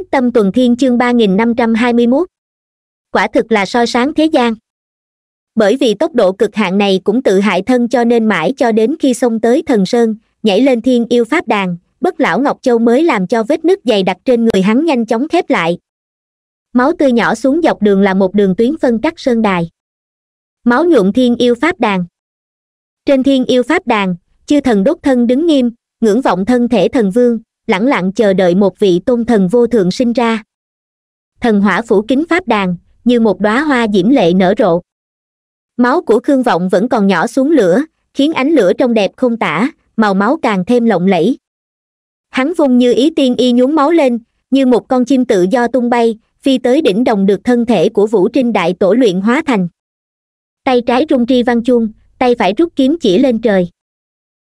xích tâm tuần thiên chương ba nghìn năm trăm hai mươi mốt quả thực là soi sáng thế gian bởi vì tốc độ cực hạn này cũng tự hại thân cho nên mãi cho đến khi xông tới thần sơn nhảy lên thiên yêu pháp đàn bất lão ngọc châu mới làm cho vết nứt dày đặt trên người hắn nhanh chóng khép lại máu tươi nhỏ xuống dọc đường là một đường tuyến phân cắt sơn đài máu nhuộm thiên yêu pháp đàn trên thiên yêu pháp đàn chư thần đốt thân đứng nghiêm ngưỡng vọng thân thể thần vương lẳng lặng chờ đợi một vị tôn thần vô thượng sinh ra thần hỏa phủ kính pháp đàn như một đóa hoa diễm lệ nở rộ máu của khương vọng vẫn còn nhỏ xuống lửa khiến ánh lửa trông đẹp không tả màu máu càng thêm lộng lẫy hắn vung như ý tiên y nhún máu lên như một con chim tự do tung bay phi tới đỉnh đồng được thân thể của vũ trinh đại tổ luyện hóa thành tay trái rung tri văn chuông tay phải rút kiếm chỉ lên trời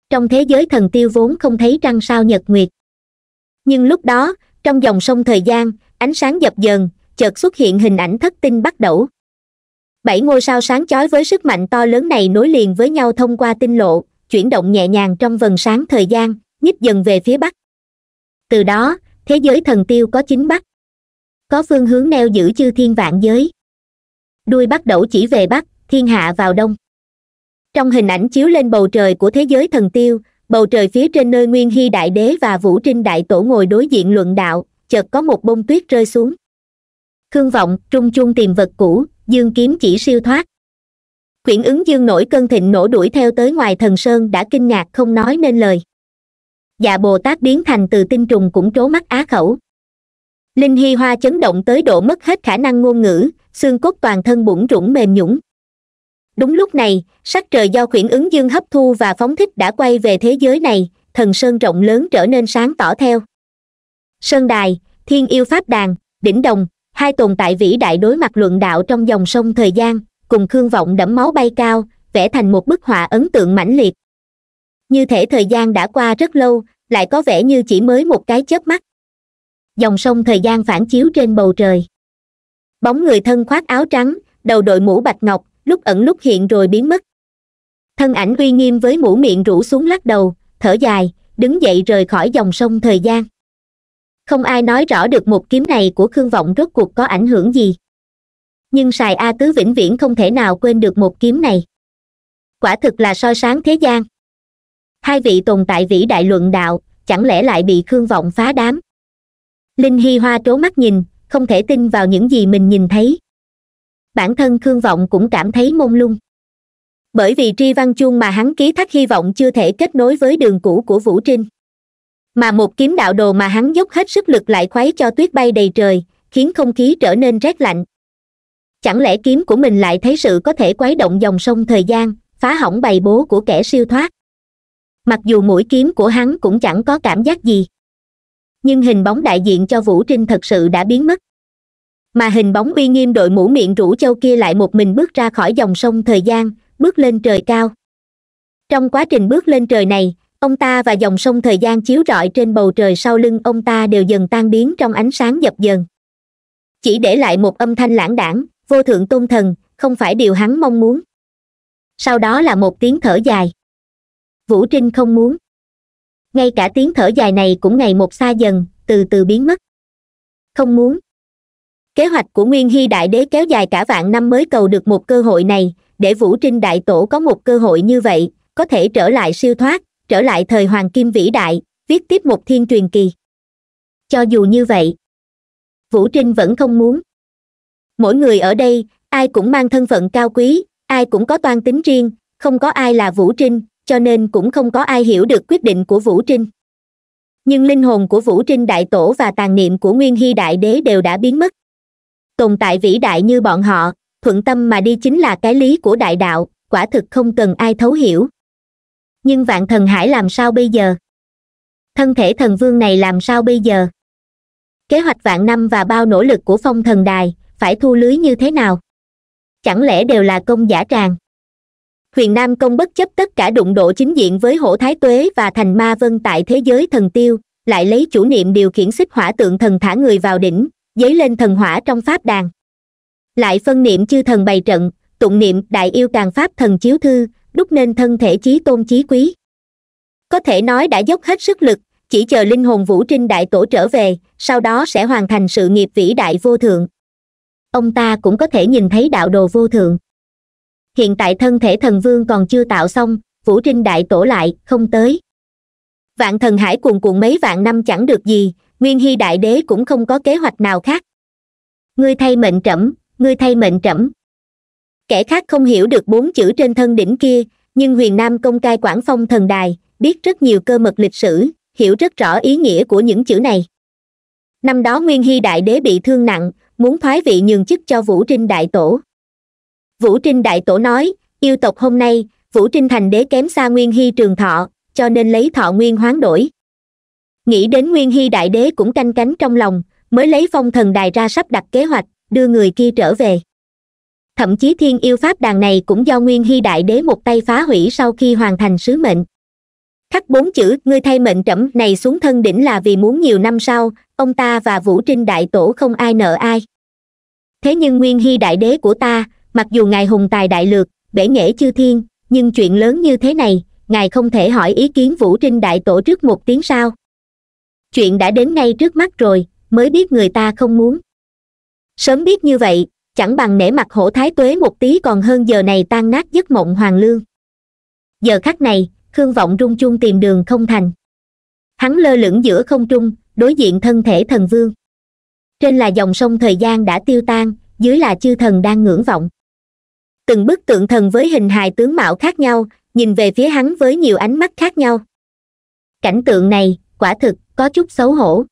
trong thế giới thần tiêu vốn không thấy trăng sao nhật nguyệt nhưng lúc đó trong dòng sông thời gian ánh sáng dập dờn chợt xuất hiện hình ảnh thất tinh bắt đẩu bảy ngôi sao sáng chói với sức mạnh to lớn này nối liền với nhau thông qua tinh lộ chuyển động nhẹ nhàng trong vần sáng thời gian nhích dần về phía bắc từ đó thế giới thần tiêu có chính bắc có phương hướng neo giữ chư thiên vạn giới đuôi bắt đẩu chỉ về bắc thiên hạ vào đông trong hình ảnh chiếu lên bầu trời của thế giới thần tiêu bầu trời phía trên nơi nguyên hy đại đế và vũ trinh đại tổ ngồi đối diện luận đạo chợt có một bông tuyết rơi xuống khương vọng trung chung tìm vật cũ dương kiếm chỉ siêu thoát quyển ứng dương nổi cơn thịnh nổ đuổi theo tới ngoài thần sơn đã kinh ngạc không nói nên lời dạ bồ tát biến thành từ tinh trùng cũng trố mắt á khẩu linh hy hoa chấn động tới độ mất hết khả năng ngôn ngữ xương cốt toàn thân bủng rủng mềm nhũng đúng lúc này sắc trời do khuyển ứng dương hấp thu và phóng thích đã quay về thế giới này thần sơn rộng lớn trở nên sáng tỏ theo sơn đài thiên yêu pháp đàn đỉnh đồng hai tồn tại vĩ đại đối mặt luận đạo trong dòng sông thời gian cùng khương vọng đẫm máu bay cao vẽ thành một bức họa ấn tượng mãnh liệt như thể thời gian đã qua rất lâu lại có vẻ như chỉ mới một cái chớp mắt dòng sông thời gian phản chiếu trên bầu trời bóng người thân khoác áo trắng đầu đội mũ bạch ngọc lúc ẩn lúc hiện rồi biến mất thân ảnh uy nghiêm với mũ miệng rũ xuống lắc đầu thở dài đứng dậy rời khỏi dòng sông thời gian không ai nói rõ được một kiếm này của khương vọng rốt cuộc có ảnh hưởng gì nhưng sài a tứ vĩnh viễn không thể nào quên được một kiếm này quả thực là soi sáng thế gian hai vị tồn tại vĩ đại luận đạo chẳng lẽ lại bị khương vọng phá đám linh hy hoa trố mắt nhìn không thể tin vào những gì mình nhìn thấy bản thân khương vọng cũng cảm thấy mông lung bởi vì tri văn chuông mà hắn ký thác hy vọng chưa thể kết nối với đường cũ của vũ trinh mà một kiếm đạo đồ mà hắn dốc hết sức lực lại khoáy cho tuyết bay đầy trời khiến không khí trở nên rét lạnh chẳng lẽ kiếm của mình lại thấy sự có thể quấy động dòng sông thời gian phá hỏng bày bố của kẻ siêu thoát mặc dù mũi kiếm của hắn cũng chẳng có cảm giác gì nhưng hình bóng đại diện cho vũ trinh thật sự đã biến mất mà hình bóng uy nghiêm đội mũ miệng rũ châu kia lại một mình bước ra khỏi dòng sông thời gian bước lên trời cao trong quá trình bước lên trời này ông ta và dòng sông thời gian chiếu rọi trên bầu trời sau lưng ông ta đều dần tan biến trong ánh sáng dập dần chỉ để lại một âm thanh lãng đãng vô thượng tôn thần không phải điều hắn mong muốn sau đó là một tiếng thở dài vũ trinh không muốn ngay cả tiếng thở dài này cũng ngày một xa dần từ từ biến mất không muốn kế hoạch của nguyên hy đại đế kéo dài cả vạn năm mới cầu được một cơ hội này để vũ trinh đại tổ có một cơ hội như vậy có thể trở lại siêu thoát trở lại thời hoàng kim vĩ đại viết tiếp một thiên truyền kỳ cho dù như vậy vũ trinh vẫn không muốn mỗi người ở đây ai cũng mang thân phận cao quý ai cũng có toan tính riêng không có ai là vũ trinh cho nên cũng không có ai hiểu được quyết định của vũ trinh nhưng linh hồn của vũ trinh đại tổ và tàn niệm của nguyên hy đại đế đều đã biến mất tồn tại vĩ đại như bọn họ thuận tâm mà đi chính là cái lý của đại đạo quả thực không cần ai thấu hiểu nhưng vạn thần hải làm sao bây giờ thân thể thần vương này làm sao bây giờ kế hoạch vạn năm và bao nỗ lực của phong thần đài phải thu lưới như thế nào chẳng lẽ đều là công giả tràng huyền nam công bất chấp tất cả đụng độ chính diện với hổ thái tuế và thành ma vân tại thế giới thần tiêu lại lấy chủ niệm điều khiển xích hỏa tượng thần thả người vào đỉnh dấy lên thần hỏa trong pháp đàn lại phân niệm chư thần bày trận tụng niệm đại yêu càng pháp thần chiếu thư đúc nên thân thể chí tôn chí quý có thể nói đã dốc hết sức lực chỉ chờ linh hồn vũ trinh đại tổ trở về sau đó sẽ hoàn thành sự nghiệp vĩ đại vô thượng ông ta cũng có thể nhìn thấy đạo đồ vô thượng hiện tại thân thể thần vương còn chưa tạo xong vũ trinh đại tổ lại không tới vạn thần hải cuồn cuộn mấy vạn năm chẳng được gì nguyên hy đại đế cũng không có kế hoạch nào khác ngươi thay mệnh trẫm ngươi thay mệnh trẫm kẻ khác không hiểu được bốn chữ trên thân đỉnh kia nhưng huyền nam công cai quản phong thần đài biết rất nhiều cơ mật lịch sử hiểu rất rõ ý nghĩa của những chữ này năm đó nguyên hy đại đế bị thương nặng muốn thoái vị nhường chức cho vũ trinh đại tổ vũ trinh đại tổ nói yêu tộc hôm nay vũ trinh thành đế kém xa nguyên hy trường thọ cho nên lấy thọ nguyên hoán đổi nghĩ đến nguyên hy đại đế cũng canh cánh trong lòng mới lấy phong thần đài ra sắp đặt kế hoạch đưa người kia trở về thậm chí thiên yêu pháp đàn này cũng do nguyên hy đại đế một tay phá hủy sau khi hoàn thành sứ mệnh khắc bốn chữ ngươi thay mệnh trẫm này xuống thân đỉnh là vì muốn nhiều năm sau ông ta và vũ trinh đại tổ không ai nợ ai thế nhưng nguyên hy đại đế của ta mặc dù ngài hùng tài đại lược bể nghệ chư thiên nhưng chuyện lớn như thế này ngài không thể hỏi ý kiến vũ trinh đại tổ trước một tiếng sao chuyện đã đến ngay trước mắt rồi mới biết người ta không muốn sớm biết như vậy chẳng bằng nể mặt hổ thái tuế một tí còn hơn giờ này tan nát giấc mộng hoàng lương giờ khắc này khương vọng rung chuông tìm đường không thành hắn lơ lửng giữa không trung đối diện thân thể thần vương trên là dòng sông thời gian đã tiêu tan dưới là chư thần đang ngưỡng vọng từng bức tượng thần với hình hài tướng mạo khác nhau nhìn về phía hắn với nhiều ánh mắt khác nhau cảnh tượng này quả thực có chút xấu hổ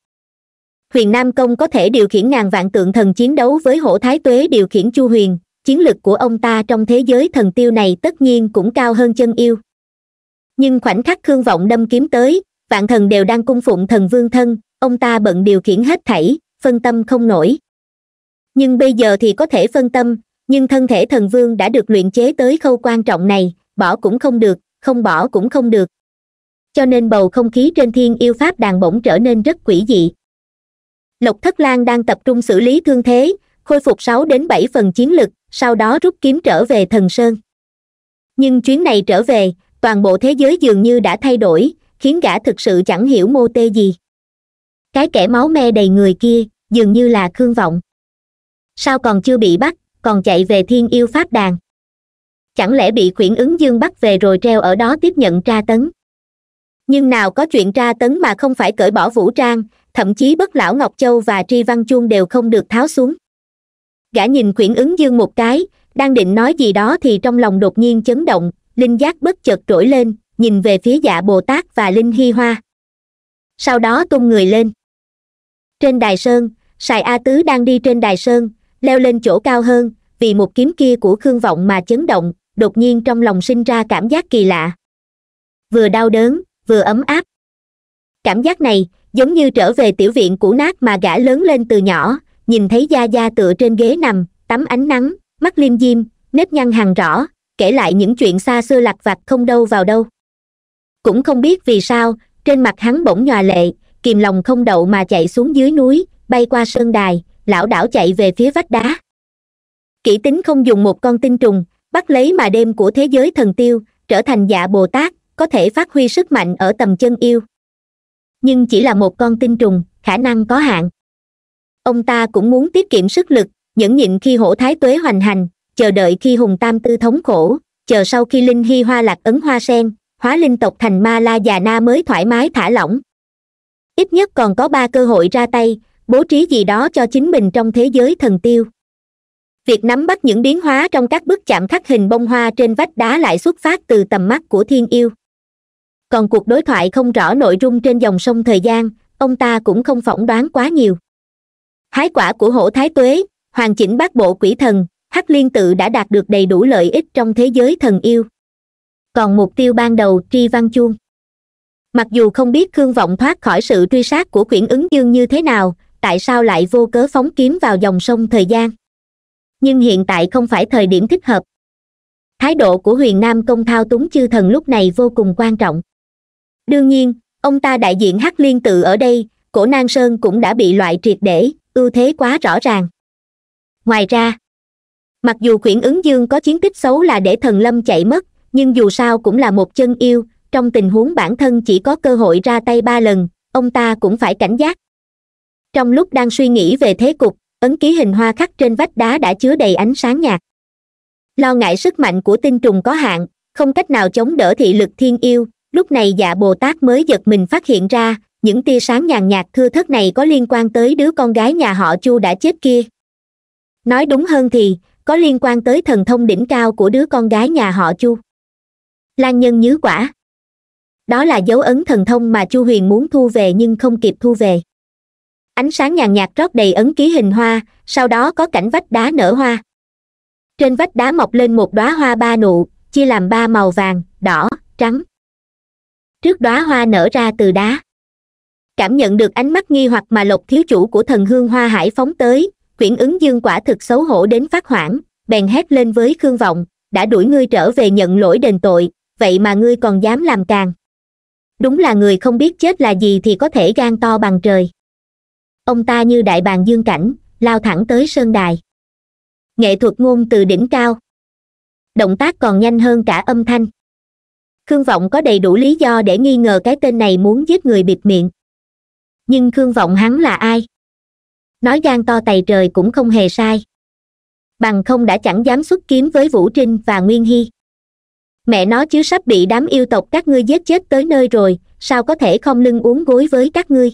huyền nam công có thể điều khiển ngàn vạn tượng thần chiến đấu với hổ thái tuế điều khiển chu huyền chiến lực của ông ta trong thế giới thần tiêu này tất nhiên cũng cao hơn chân yêu nhưng khoảnh khắc khương vọng đâm kiếm tới vạn thần đều đang cung phụng thần vương thân ông ta bận điều khiển hết thảy phân tâm không nổi nhưng bây giờ thì có thể phân tâm nhưng thân thể thần vương đã được luyện chế tới khâu quan trọng này bỏ cũng không được không bỏ cũng không được cho nên bầu không khí trên thiên yêu pháp đàn bỗng trở nên rất quỷ dị lộc thất lan đang tập trung xử lý thương thế khôi phục sáu đến bảy phần chiến lực sau đó rút kiếm trở về thần sơn nhưng chuyến này trở về toàn bộ thế giới dường như đã thay đổi khiến gã thực sự chẳng hiểu mô tê gì cái kẻ máu me đầy người kia dường như là khương vọng sao còn chưa bị bắt còn chạy về thiên yêu pháp đàn chẳng lẽ bị khuyển ứng dương bắt về rồi treo ở đó tiếp nhận tra tấn nhưng nào có chuyện tra tấn mà không phải cởi bỏ vũ trang thậm chí bất lão ngọc châu và tri văn chuông đều không được tháo xuống gã nhìn quyển ứng dương một cái đang định nói gì đó thì trong lòng đột nhiên chấn động linh giác bất chợt trỗi lên nhìn về phía dạ bồ tát và linh hy hoa sau đó tung người lên trên đài sơn sài a tứ đang đi trên đài sơn leo lên chỗ cao hơn vì một kiếm kia của khương vọng mà chấn động đột nhiên trong lòng sinh ra cảm giác kỳ lạ vừa đau đớn vừa ấm áp cảm giác này giống như trở về tiểu viện cũ nát mà gã lớn lên từ nhỏ nhìn thấy gia gia tựa trên ghế nằm tắm ánh nắng mắt liêm diêm nếp nhăn hàng rõ kể lại những chuyện xa xưa lạc vặt không đâu vào đâu cũng không biết vì sao trên mặt hắn bỗng nhòa lệ kìm lòng không đậu mà chạy xuống dưới núi bay qua sơn đài lão đảo chạy về phía vách đá kỹ tính không dùng một con tinh trùng bắt lấy mà đêm của thế giới thần tiêu trở thành dạ bồ tát có thể phát huy sức mạnh ở tầm chân yêu nhưng chỉ là một con tinh trùng khả năng có hạn ông ta cũng muốn tiết kiệm sức lực nhẫn nhịn khi hổ thái tuế hoành hành chờ đợi khi hùng tam tư thống khổ chờ sau khi linh hy hoa lạc ấn hoa sen hóa linh tộc thành ma la già na mới thoải mái thả lỏng ít nhất còn có ba cơ hội ra tay bố trí gì đó cho chính mình trong thế giới thần tiêu việc nắm bắt những biến hóa trong các bức chạm khắc hình bông hoa trên vách đá lại xuất phát từ tầm mắt của thiên yêu còn cuộc đối thoại không rõ nội dung trên dòng sông thời gian ông ta cũng không phỏng đoán quá nhiều hái quả của hổ thái tuế hoàn chỉnh bát bộ quỷ thần hắc liên tự đã đạt được đầy đủ lợi ích trong thế giới thần yêu còn mục tiêu ban đầu tri văn chuông mặc dù không biết khương vọng thoát khỏi sự truy sát của quyển ứng dương như thế nào tại sao lại vô cớ phóng kiếm vào dòng sông thời gian nhưng hiện tại không phải thời điểm thích hợp thái độ của huyền nam công thao túng chư thần lúc này vô cùng quan trọng đương nhiên ông ta đại diện hắc liên tự ở đây cổ nan sơn cũng đã bị loại triệt để ưu thế quá rõ ràng ngoài ra mặc dù khuyển ứng dương có chiến tích xấu là để thần lâm chạy mất nhưng dù sao cũng là một chân yêu trong tình huống bản thân chỉ có cơ hội ra tay ba lần ông ta cũng phải cảnh giác trong lúc đang suy nghĩ về thế cục ấn ký hình hoa khắc trên vách đá đã chứa đầy ánh sáng nhạt lo ngại sức mạnh của tinh trùng có hạn không cách nào chống đỡ thị lực thiên yêu lúc này dạ bồ tát mới giật mình phát hiện ra những tia sáng nhàn nhạt thưa thất này có liên quan tới đứa con gái nhà họ chu đã chết kia nói đúng hơn thì có liên quan tới thần thông đỉnh cao của đứa con gái nhà họ chu lan nhân nhứ quả đó là dấu ấn thần thông mà chu huyền muốn thu về nhưng không kịp thu về ánh sáng nhàn nhạt rót đầy ấn ký hình hoa sau đó có cảnh vách đá nở hoa trên vách đá mọc lên một đóa hoa ba nụ chia làm ba màu vàng đỏ trắng trước đóa hoa nở ra từ đá cảm nhận được ánh mắt nghi hoặc mà lộc thiếu chủ của thần hương hoa hải phóng tới quyển ứng dương quả thực xấu hổ đến phát hoảng bèn hét lên với khương vọng đã đuổi ngươi trở về nhận lỗi đền tội vậy mà ngươi còn dám làm càng đúng là người không biết chết là gì thì có thể gan to bằng trời ông ta như đại bàng dương cảnh lao thẳng tới sơn đài nghệ thuật ngôn từ đỉnh cao động tác còn nhanh hơn cả âm thanh khương vọng có đầy đủ lý do để nghi ngờ cái tên này muốn giết người bịt miệng nhưng khương vọng hắn là ai nói gan to tày trời cũng không hề sai bằng không đã chẳng dám xuất kiếm với vũ trinh và nguyên hy mẹ nó chứ sắp bị đám yêu tộc các ngươi giết chết tới nơi rồi sao có thể không lưng uống gối với các ngươi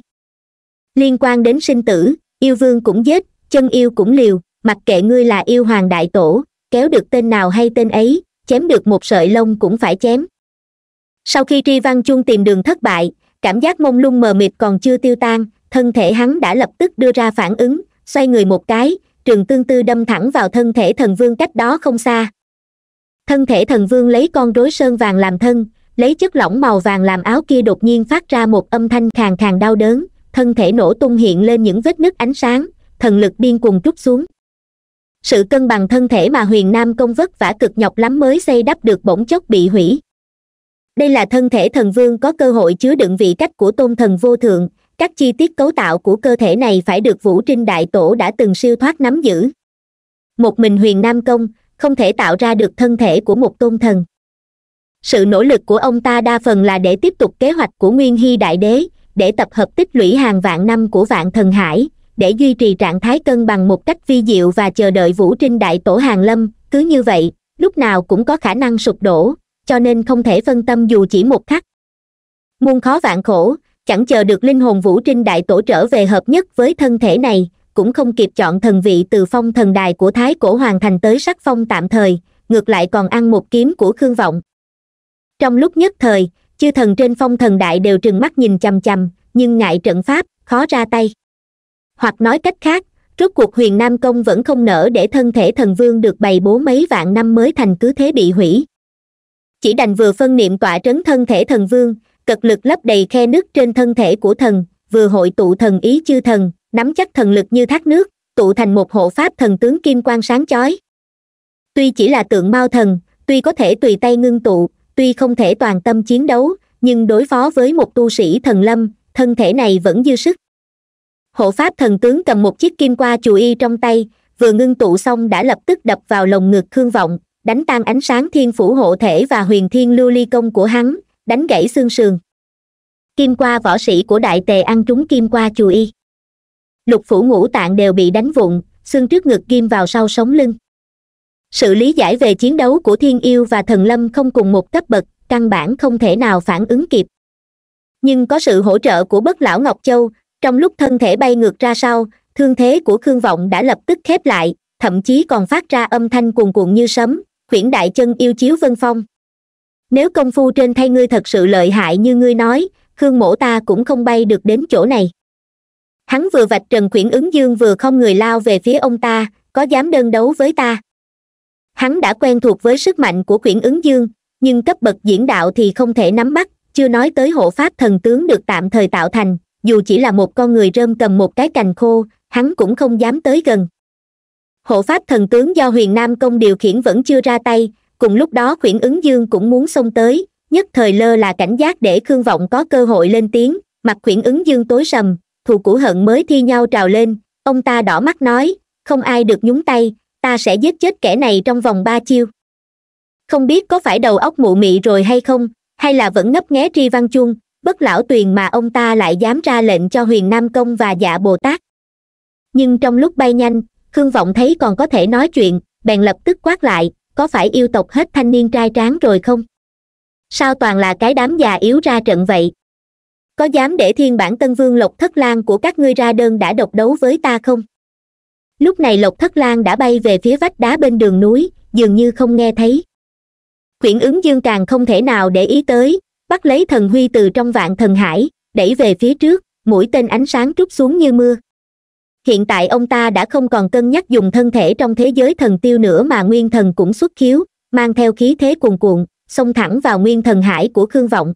liên quan đến sinh tử yêu vương cũng giết chân yêu cũng liều mặc kệ ngươi là yêu hoàng đại tổ kéo được tên nào hay tên ấy chém được một sợi lông cũng phải chém sau khi tri văn chuông tìm đường thất bại cảm giác mông lung mờ mịt còn chưa tiêu tan thân thể hắn đã lập tức đưa ra phản ứng xoay người một cái trường tương tư đâm thẳng vào thân thể thần vương cách đó không xa thân thể thần vương lấy con rối sơn vàng làm thân lấy chất lỏng màu vàng làm áo kia đột nhiên phát ra một âm thanh khàn khàn đau đớn thân thể nổ tung hiện lên những vết nứt ánh sáng thần lực điên cuồng trút xuống sự cân bằng thân thể mà huyền nam công vất vả cực nhọc lắm mới xây đắp được bỗng chốc bị hủy đây là thân thể thần vương có cơ hội chứa đựng vị cách của tôn thần vô thượng các chi tiết cấu tạo của cơ thể này phải được vũ trinh đại tổ đã từng siêu thoát nắm giữ một mình huyền nam công không thể tạo ra được thân thể của một tôn thần sự nỗ lực của ông ta đa phần là để tiếp tục kế hoạch của nguyên hy đại đế để tập hợp tích lũy hàng vạn năm của vạn thần hải để duy trì trạng thái cân bằng một cách vi diệu và chờ đợi vũ trinh đại tổ hàng lâm cứ như vậy lúc nào cũng có khả năng sụp đổ cho nên không thể phân tâm dù chỉ một khắc muôn khó vạn khổ chẳng chờ được linh hồn vũ trinh đại tổ trở về hợp nhất với thân thể này cũng không kịp chọn thần vị từ phong thần đài của thái cổ hoàng thành tới sắc phong tạm thời ngược lại còn ăn một kiếm của khương vọng trong lúc nhất thời chư thần trên phong thần đại đều trừng mắt nhìn chằm chằm nhưng ngại trận pháp khó ra tay hoặc nói cách khác rốt cuộc huyền nam công vẫn không nỡ để thân thể thần vương được bày bố mấy vạn năm mới thành cứ thế bị hủy chỉ đành vừa phân niệm tọa trấn thân thể thần vương cực lực lấp đầy khe nước trên thân thể của thần vừa hội tụ thần ý chư thần nắm chắc thần lực như thác nước tụ thành một hộ pháp thần tướng kim quang sáng chói tuy chỉ là tượng mau thần tuy có thể tùy tay ngưng tụ tuy không thể toàn tâm chiến đấu nhưng đối phó với một tu sĩ thần lâm thân thể này vẫn dư sức hộ pháp thần tướng cầm một chiếc kim qua chù y trong tay vừa ngưng tụ xong đã lập tức đập vào lồng ngực khương vọng đánh tan ánh sáng thiên phủ hộ thể và huyền thiên lưu ly công của hắn đánh gãy xương sườn kim qua võ sĩ của đại tề ăn trúng kim qua chùi y lục phủ ngũ tạng đều bị đánh vụn xương trước ngực kim vào sau sống lưng sự lý giải về chiến đấu của thiên yêu và thần lâm không cùng một cấp bậc căn bản không thể nào phản ứng kịp nhưng có sự hỗ trợ của bất lão ngọc châu trong lúc thân thể bay ngược ra sau thương thế của khương vọng đã lập tức khép lại thậm chí còn phát ra âm thanh cuồn cuộn như sấm huyễn đại chân yêu chiếu vân phong nếu công phu trên thay ngươi thật sự lợi hại như ngươi nói khương mổ ta cũng không bay được đến chỗ này hắn vừa vạch trần quyển ứng dương vừa không người lao về phía ông ta có dám đơn đấu với ta hắn đã quen thuộc với sức mạnh của quyển ứng dương nhưng cấp bậc diễn đạo thì không thể nắm bắt chưa nói tới hộ pháp thần tướng được tạm thời tạo thành dù chỉ là một con người rơm cầm một cái cành khô hắn cũng không dám tới gần hộ pháp thần tướng do huyền nam công điều khiển vẫn chưa ra tay cùng lúc đó khuyển ứng dương cũng muốn xông tới nhất thời lơ là cảnh giác để khương vọng có cơ hội lên tiếng mặt khuyển ứng dương tối sầm thù cũ hận mới thi nhau trào lên ông ta đỏ mắt nói không ai được nhúng tay ta sẽ giết chết kẻ này trong vòng ba chiêu không biết có phải đầu óc mụ mị rồi hay không hay là vẫn ngấp nghé tri văn chuông bất lão tuyền mà ông ta lại dám ra lệnh cho huyền nam công và dạ bồ tát nhưng trong lúc bay nhanh khương vọng thấy còn có thể nói chuyện bèn lập tức quát lại có phải yêu tộc hết thanh niên trai tráng rồi không sao toàn là cái đám già yếu ra trận vậy có dám để thiên bản tân vương lộc thất lan của các ngươi ra đơn đã độc đấu với ta không lúc này lộc thất lan đã bay về phía vách đá bên đường núi dường như không nghe thấy quyển ứng dương càng không thể nào để ý tới bắt lấy thần huy từ trong vạn thần hải đẩy về phía trước mũi tên ánh sáng trút xuống như mưa hiện tại ông ta đã không còn cân nhắc dùng thân thể trong thế giới thần tiêu nữa mà nguyên thần cũng xuất khiếu mang theo khí thế cuồn cuộn xông thẳng vào nguyên thần hải của khương vọng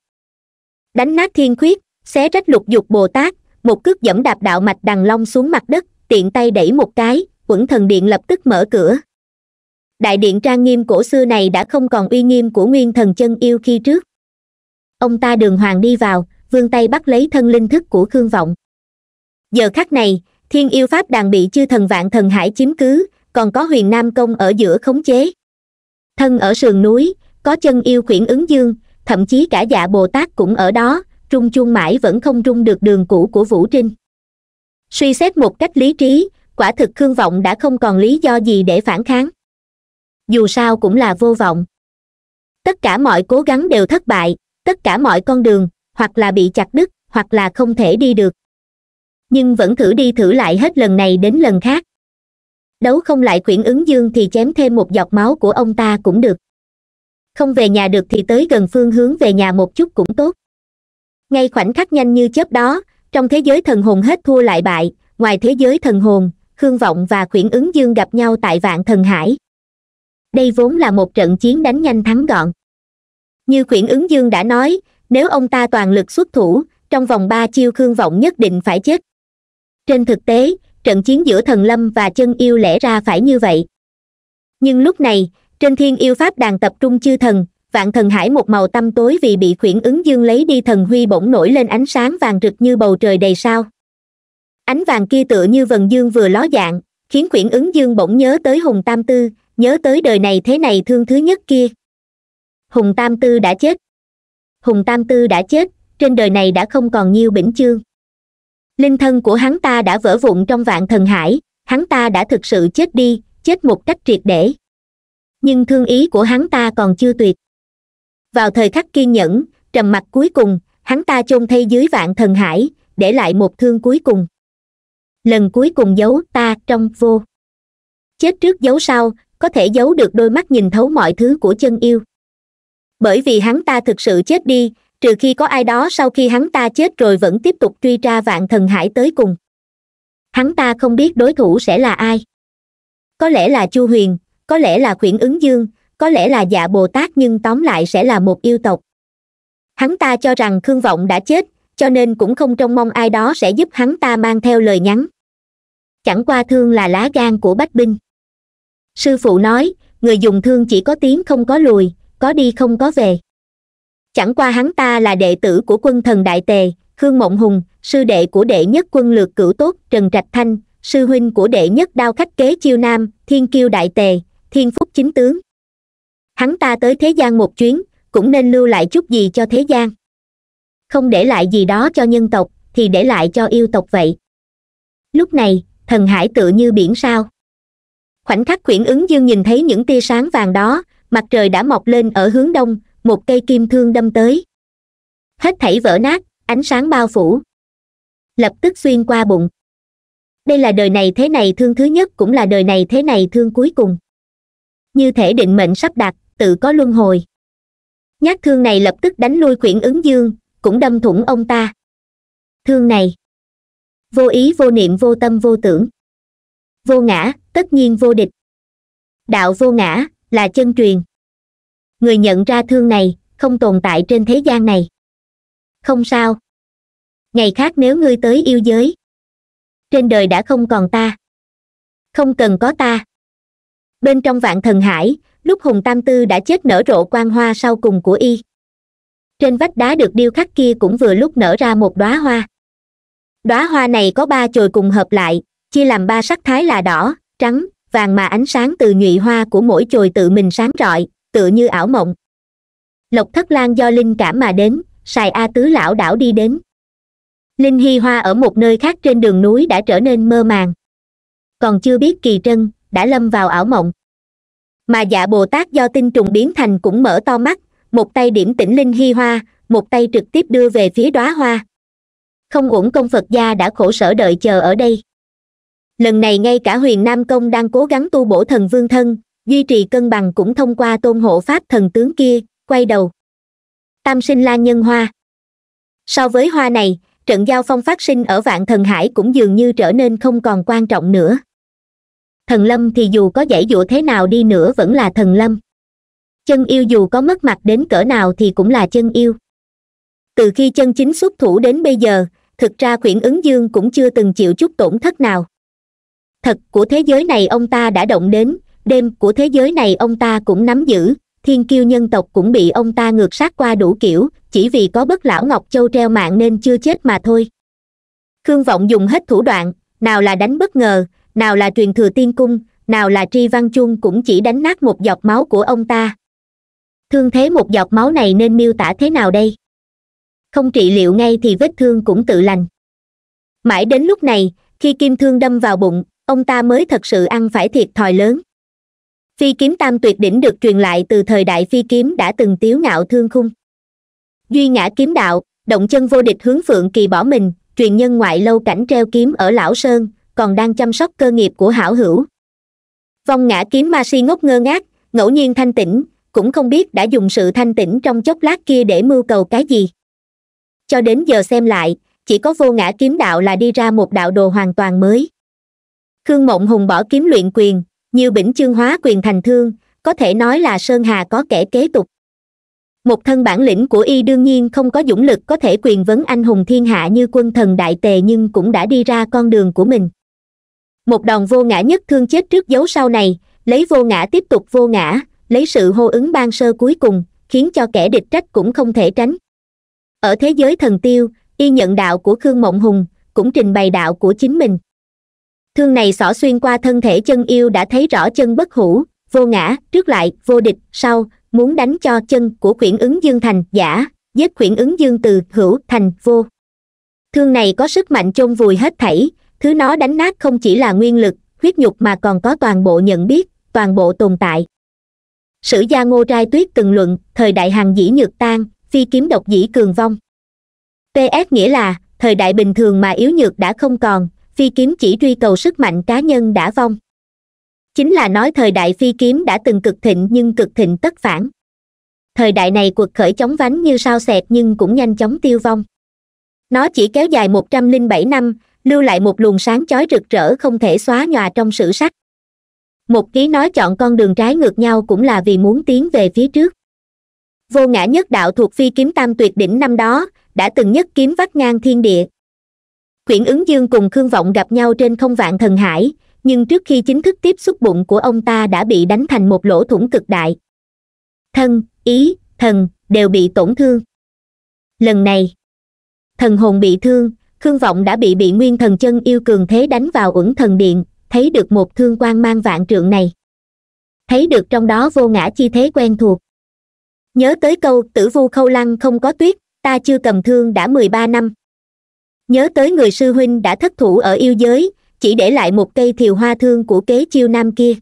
đánh nát thiên khuyết xé rách lục dục bồ tát một cước dẫm đạp đạo mạch đằng long xuống mặt đất tiện tay đẩy một cái quẩn thần điện lập tức mở cửa đại điện trang nghiêm cổ xưa này đã không còn uy nghiêm của nguyên thần chân yêu khi trước ông ta đường hoàng đi vào vươn tay bắt lấy thân linh thức của khương vọng giờ khắc này thiên yêu pháp đàn bị chư thần vạn thần hải chiếm cứ còn có huyền nam công ở giữa khống chế thân ở sườn núi có chân yêu quyển ứng dương thậm chí cả dạ bồ tát cũng ở đó rung chuông mãi vẫn không rung được đường cũ của vũ trinh suy xét một cách lý trí quả thực khương vọng đã không còn lý do gì để phản kháng dù sao cũng là vô vọng tất cả mọi cố gắng đều thất bại tất cả mọi con đường hoặc là bị chặt đứt hoặc là không thể đi được nhưng vẫn thử đi thử lại hết lần này đến lần khác đấu không lại quyển ứng dương thì chém thêm một giọt máu của ông ta cũng được không về nhà được thì tới gần phương hướng về nhà một chút cũng tốt ngay khoảnh khắc nhanh như chớp đó trong thế giới thần hồn hết thua lại bại ngoài thế giới thần hồn khương vọng và quyển ứng dương gặp nhau tại vạn thần hải đây vốn là một trận chiến đánh nhanh thắng gọn như quyển ứng dương đã nói nếu ông ta toàn lực xuất thủ trong vòng ba chiêu khương vọng nhất định phải chết trên thực tế trận chiến giữa thần lâm và chân yêu lẽ ra phải như vậy nhưng lúc này trên thiên yêu pháp đàn tập trung chư thần vạn thần hải một màu tăm tối vì bị khuyển ứng dương lấy đi thần huy bỗng nổi lên ánh sáng vàng rực như bầu trời đầy sao ánh vàng kia tựa như vần dương vừa ló dạng khiến khuyển ứng dương bỗng nhớ tới hùng tam tư nhớ tới đời này thế này thương thứ nhất kia hùng tam tư đã chết hùng tam tư đã chết trên đời này đã không còn nhiêu bỉnh chương linh thân của hắn ta đã vỡ vụn trong vạn thần hải hắn ta đã thực sự chết đi chết một cách triệt để nhưng thương ý của hắn ta còn chưa tuyệt vào thời khắc kiên nhẫn trầm mặc cuối cùng hắn ta chôn thay dưới vạn thần hải để lại một thương cuối cùng lần cuối cùng giấu ta trong vô chết trước giấu sau có thể giấu được đôi mắt nhìn thấu mọi thứ của chân yêu bởi vì hắn ta thực sự chết đi trừ khi có ai đó sau khi hắn ta chết rồi vẫn tiếp tục truy tra vạn thần hải tới cùng hắn ta không biết đối thủ sẽ là ai có lẽ là chu huyền có lẽ là khuyển ứng dương có lẽ là dạ bồ tát nhưng tóm lại sẽ là một yêu tộc hắn ta cho rằng khương vọng đã chết cho nên cũng không trông mong ai đó sẽ giúp hắn ta mang theo lời nhắn chẳng qua thương là lá gan của bách binh sư phụ nói người dùng thương chỉ có tiếng không có lùi có đi không có về chẳng qua hắn ta là đệ tử của quân thần đại tề khương mộng hùng sư đệ của đệ nhất quân lược cửu tốt trần trạch thanh sư huynh của đệ nhất đao khách kế chiêu nam thiên kiêu đại tề thiên phúc chính tướng hắn ta tới thế gian một chuyến cũng nên lưu lại chút gì cho thế gian không để lại gì đó cho nhân tộc thì để lại cho yêu tộc vậy lúc này thần hải tự như biển sao khoảnh khắc quyển ứng dương nhìn thấy những tia sáng vàng đó mặt trời đã mọc lên ở hướng đông một cây kim thương đâm tới hết thảy vỡ nát ánh sáng bao phủ lập tức xuyên qua bụng đây là đời này thế này thương thứ nhất cũng là đời này thế này thương cuối cùng như thể định mệnh sắp đặt tự có luân hồi nhát thương này lập tức đánh lui quyển ứng dương cũng đâm thủng ông ta thương này vô ý vô niệm vô tâm vô tưởng vô ngã tất nhiên vô địch đạo vô ngã là chân truyền người nhận ra thương này không tồn tại trên thế gian này không sao ngày khác nếu ngươi tới yêu giới trên đời đã không còn ta không cần có ta bên trong vạn thần hải lúc hùng tam tư đã chết nở rộ quan hoa sau cùng của y trên vách đá được điêu khắc kia cũng vừa lúc nở ra một đóa hoa đóa hoa này có ba chồi cùng hợp lại chia làm ba sắc thái là đỏ trắng vàng mà ánh sáng từ nhụy hoa của mỗi chồi tự mình sáng rọi tựa như ảo mộng lộc thất lan do linh cảm mà đến xài a tứ lão đảo đi đến linh hy hoa ở một nơi khác trên đường núi đã trở nên mơ màng còn chưa biết kỳ trân đã lâm vào ảo mộng mà dạ bồ tát do tinh trùng biến thành cũng mở to mắt một tay điểm tỉnh linh hy hoa một tay trực tiếp đưa về phía đóa hoa không uổng công phật gia đã khổ sở đợi chờ ở đây lần này ngay cả huyền nam công đang cố gắng tu bổ thần vương thân duy trì cân bằng cũng thông qua tôn hộ pháp thần tướng kia quay đầu tam sinh la nhân hoa so với hoa này trận giao phong phát sinh ở vạn thần hải cũng dường như trở nên không còn quan trọng nữa thần lâm thì dù có giải dụa thế nào đi nữa vẫn là thần lâm chân yêu dù có mất mặt đến cỡ nào thì cũng là chân yêu từ khi chân chính xuất thủ đến bây giờ thực ra khuyển ứng dương cũng chưa từng chịu chút tổn thất nào thật của thế giới này ông ta đã động đến đêm của thế giới này ông ta cũng nắm giữ thiên kiêu nhân tộc cũng bị ông ta ngược sát qua đủ kiểu chỉ vì có bất lão ngọc châu treo mạng nên chưa chết mà thôi khương vọng dùng hết thủ đoạn nào là đánh bất ngờ nào là truyền thừa tiên cung nào là tri văn chung cũng chỉ đánh nát một giọt máu của ông ta thương thế một giọt máu này nên miêu tả thế nào đây không trị liệu ngay thì vết thương cũng tự lành mãi đến lúc này khi kim thương đâm vào bụng ông ta mới thật sự ăn phải thiệt thòi lớn phi kiếm tam tuyệt đỉnh được truyền lại từ thời đại phi kiếm đã từng tiếu ngạo thương khung duy ngã kiếm đạo động chân vô địch hướng phượng kỳ bỏ mình truyền nhân ngoại lâu cảnh treo kiếm ở lão sơn còn đang chăm sóc cơ nghiệp của hảo hữu vong ngã kiếm ma si ngốc ngơ ngác ngẫu nhiên thanh tĩnh cũng không biết đã dùng sự thanh tĩnh trong chốc lát kia để mưu cầu cái gì cho đến giờ xem lại chỉ có vô ngã kiếm đạo là đi ra một đạo đồ hoàn toàn mới khương mộng hùng bỏ kiếm luyện quyền nhiều bỉnh chương hóa quyền thành thương có thể nói là sơn hà có kẻ kế tục một thân bản lĩnh của y đương nhiên không có dũng lực có thể quyền vấn anh hùng thiên hạ như quân thần đại tề nhưng cũng đã đi ra con đường của mình một đòn vô ngã nhất thương chết trước dấu sau này lấy vô ngã tiếp tục vô ngã lấy sự hô ứng ban sơ cuối cùng khiến cho kẻ địch trách cũng không thể tránh ở thế giới thần tiêu y nhận đạo của khương mộng hùng cũng trình bày đạo của chính mình thương này xỏ xuyên qua thân thể chân yêu đã thấy rõ chân bất hủ vô ngã trước lại vô địch sau muốn đánh cho chân của quyển ứng dương thành giả giết quyển ứng dương từ hữu thành vô thương này có sức mạnh chôn vùi hết thảy thứ nó đánh nát không chỉ là nguyên lực huyết nhục mà còn có toàn bộ nhận biết toàn bộ tồn tại sử gia ngô trai tuyết từng luận thời đại hàng dĩ nhược tan phi kiếm độc dĩ cường vong ps nghĩa là thời đại bình thường mà yếu nhược đã không còn phi kiếm chỉ truy cầu sức mạnh cá nhân đã vong chính là nói thời đại phi kiếm đã từng cực thịnh nhưng cực thịnh tất phản thời đại này cuộc khởi chống vánh như sao xẹt nhưng cũng nhanh chóng tiêu vong nó chỉ kéo dài một trăm linh bảy năm lưu lại một luồng sáng chói rực rỡ không thể xóa nhòa trong sử sách một ký nói chọn con đường trái ngược nhau cũng là vì muốn tiến về phía trước vô ngã nhất đạo thuộc phi kiếm tam tuyệt đỉnh năm đó đã từng nhất kiếm vắt ngang thiên địa Khuyển ứng dương cùng khương vọng gặp nhau trên không vạn thần hải nhưng trước khi chính thức tiếp xúc bụng của ông ta đã bị đánh thành một lỗ thủng cực đại thân ý thần đều bị tổn thương lần này thần hồn bị thương khương vọng đã bị bị nguyên thần chân yêu cường thế đánh vào uẩn thần điện thấy được một thương quan mang vạn trượng này thấy được trong đó vô ngã chi thế quen thuộc nhớ tới câu tử vu khâu lăng không có tuyết ta chưa cầm thương đã mười ba năm nhớ tới người sư huynh đã thất thủ ở yêu giới chỉ để lại một cây thiều hoa thương của kế chiêu nam kia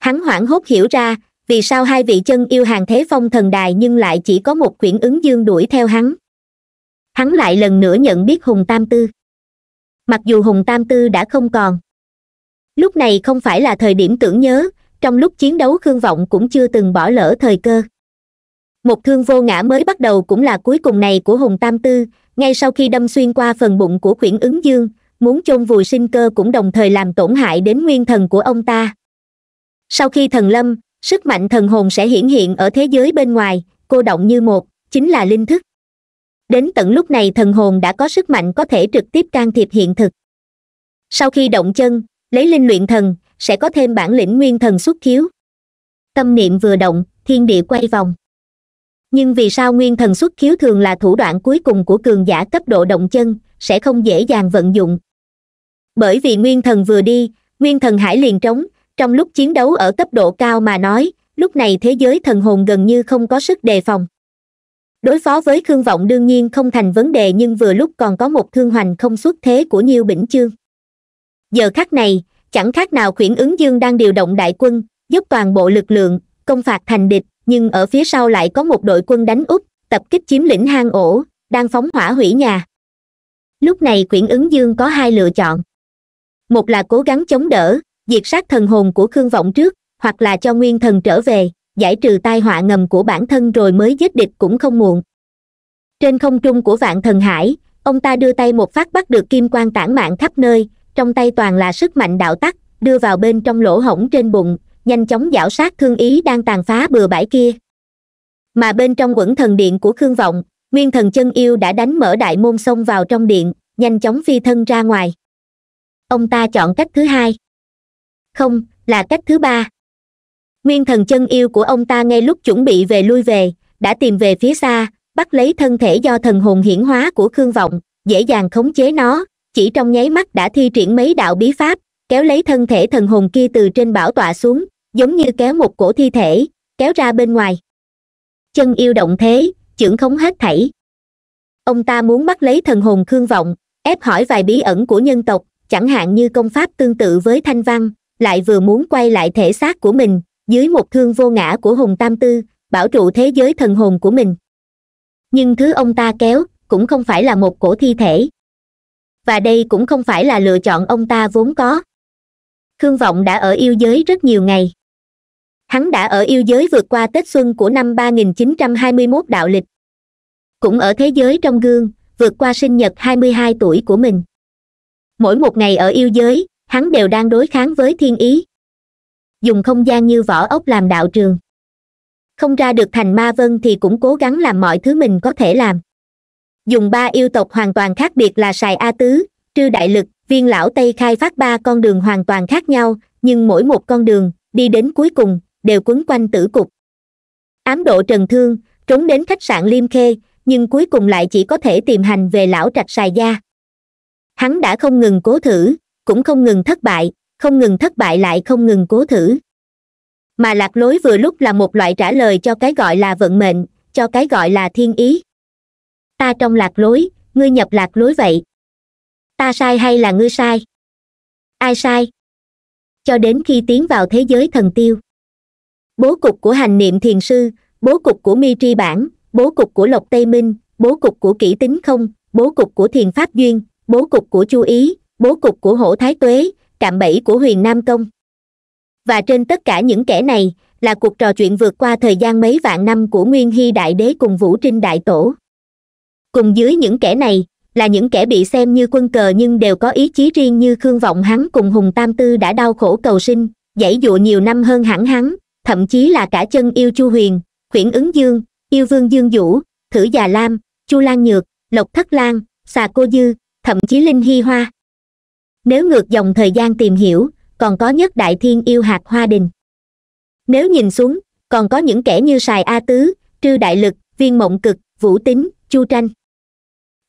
hắn hoảng hốt hiểu ra vì sao hai vị chân yêu hàng thế phong thần đài nhưng lại chỉ có một quyển ứng dương đuổi theo hắn hắn lại lần nữa nhận biết hùng tam tư mặc dù hùng tam tư đã không còn lúc này không phải là thời điểm tưởng nhớ trong lúc chiến đấu khương vọng cũng chưa từng bỏ lỡ thời cơ một thương vô ngã mới bắt đầu cũng là cuối cùng này của hùng tam tư ngay sau khi đâm xuyên qua phần bụng của quyển ứng dương muốn chôn vùi sinh cơ cũng đồng thời làm tổn hại đến nguyên thần của ông ta sau khi thần lâm sức mạnh thần hồn sẽ hiển hiện ở thế giới bên ngoài cô động như một chính là linh thức đến tận lúc này thần hồn đã có sức mạnh có thể trực tiếp can thiệp hiện thực sau khi động chân lấy linh luyện thần sẽ có thêm bản lĩnh nguyên thần xuất khiếu tâm niệm vừa động thiên địa quay vòng nhưng vì sao nguyên thần xuất khiếu thường là thủ đoạn cuối cùng của cường giả cấp độ động chân sẽ không dễ dàng vận dụng bởi vì nguyên thần vừa đi nguyên thần hải liền trống trong lúc chiến đấu ở cấp độ cao mà nói lúc này thế giới thần hồn gần như không có sức đề phòng đối phó với khương vọng đương nhiên không thành vấn đề nhưng vừa lúc còn có một thương hoành không xuất thế của nhiêu bỉnh chương giờ khắc này chẳng khác nào khuyển ứng dương đang điều động đại quân giúp toàn bộ lực lượng công phạt thành địch nhưng ở phía sau lại có một đội quân đánh úp tập kích chiếm lĩnh hang ổ đang phóng hỏa hủy nhà lúc này quyển ứng dương có hai lựa chọn một là cố gắng chống đỡ diệt sát thần hồn của khương vọng trước hoặc là cho nguyên thần trở về giải trừ tai họa ngầm của bản thân rồi mới giết địch cũng không muộn trên không trung của vạn thần hải ông ta đưa tay một phát bắt được kim quan tản mạng khắp nơi trong tay toàn là sức mạnh đạo tắc đưa vào bên trong lỗ hổng trên bụng nhanh chóng giảo sát thương ý đang tàn phá bừa bãi kia mà bên trong quẩn thần điện của khương vọng nguyên thần chân yêu đã đánh mở đại môn sông vào trong điện nhanh chóng phi thân ra ngoài ông ta chọn cách thứ hai không là cách thứ ba nguyên thần chân yêu của ông ta ngay lúc chuẩn bị về lui về đã tìm về phía xa bắt lấy thân thể do thần hồn hiển hóa của khương vọng dễ dàng khống chế nó chỉ trong nháy mắt đã thi triển mấy đạo bí pháp kéo lấy thân thể thần hồn kia từ trên bảo tọa xuống giống như kéo một cổ thi thể kéo ra bên ngoài chân yêu động thế chưởng khống hết thảy ông ta muốn bắt lấy thần hồn khương vọng ép hỏi vài bí ẩn của nhân tộc chẳng hạn như công pháp tương tự với thanh văn lại vừa muốn quay lại thể xác của mình dưới một thương vô ngã của hùng tam tư bảo trụ thế giới thần hồn của mình nhưng thứ ông ta kéo cũng không phải là một cổ thi thể và đây cũng không phải là lựa chọn ông ta vốn có khương vọng đã ở yêu giới rất nhiều ngày hắn đã ở yêu giới vượt qua tết xuân của năm 3921 đạo lịch cũng ở thế giới trong gương vượt qua sinh nhật 22 tuổi của mình mỗi một ngày ở yêu giới hắn đều đang đối kháng với thiên ý dùng không gian như vỏ ốc làm đạo trường không ra được thành ma vân thì cũng cố gắng làm mọi thứ mình có thể làm dùng ba yêu tộc hoàn toàn khác biệt là sài a tứ trư đại lực viên lão tây khai phát ba con đường hoàn toàn khác nhau nhưng mỗi một con đường đi đến cuối cùng đều quấn quanh tử cục ám độ trần thương trốn đến khách sạn liêm khê nhưng cuối cùng lại chỉ có thể tìm hành về lão trạch xài gia hắn đã không ngừng cố thử cũng không ngừng thất bại không ngừng thất bại lại không ngừng cố thử mà lạc lối vừa lúc là một loại trả lời cho cái gọi là vận mệnh cho cái gọi là thiên ý ta trong lạc lối ngươi nhập lạc lối vậy ta sai hay là ngươi sai ai sai cho đến khi tiến vào thế giới thần tiêu bố cục của hành niệm thiền sư bố cục của mi tri bản bố cục của lộc tây minh bố cục của kỹ tính không bố cục của thiền pháp duyên bố cục của chú ý bố cục của hổ thái tuế cạm bẫy của huyền nam công và trên tất cả những kẻ này là cuộc trò chuyện vượt qua thời gian mấy vạn năm của nguyên hy đại đế cùng vũ trinh đại tổ cùng dưới những kẻ này là những kẻ bị xem như quân cờ nhưng đều có ý chí riêng như khương vọng hắn cùng hùng tam tư đã đau khổ cầu sinh dãy dụ nhiều năm hơn hẳn hắn thậm chí là cả chân yêu chu huyền quyển ứng dương yêu vương dương vũ thử già lam chu lan nhược lộc thất lan xà cô dư thậm chí linh hy hoa nếu ngược dòng thời gian tìm hiểu còn có nhất đại thiên yêu hạt hoa đình nếu nhìn xuống còn có những kẻ như sài a tứ trư đại lực viên mộng cực vũ tín chu tranh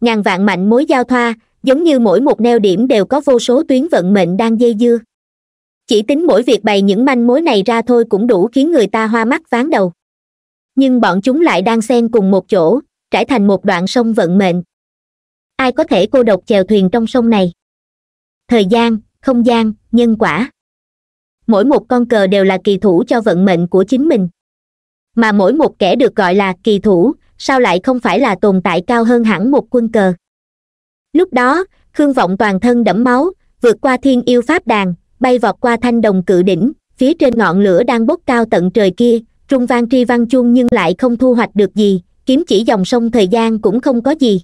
ngàn vạn mạnh mối giao thoa giống như mỗi một neo điểm đều có vô số tuyến vận mệnh đang dây dưa chỉ tính mỗi việc bày những manh mối này ra thôi cũng đủ khiến người ta hoa mắt ván đầu nhưng bọn chúng lại đang xen cùng một chỗ trải thành một đoạn sông vận mệnh ai có thể cô độc chèo thuyền trong sông này thời gian không gian nhân quả mỗi một con cờ đều là kỳ thủ cho vận mệnh của chính mình mà mỗi một kẻ được gọi là kỳ thủ sao lại không phải là tồn tại cao hơn hẳn một quân cờ lúc đó khương vọng toàn thân đẫm máu vượt qua thiên yêu pháp đàn bay vọt qua thanh đồng cự đỉnh phía trên ngọn lửa đang bốc cao tận trời kia trung vang tri văn chuông nhưng lại không thu hoạch được gì kiếm chỉ dòng sông thời gian cũng không có gì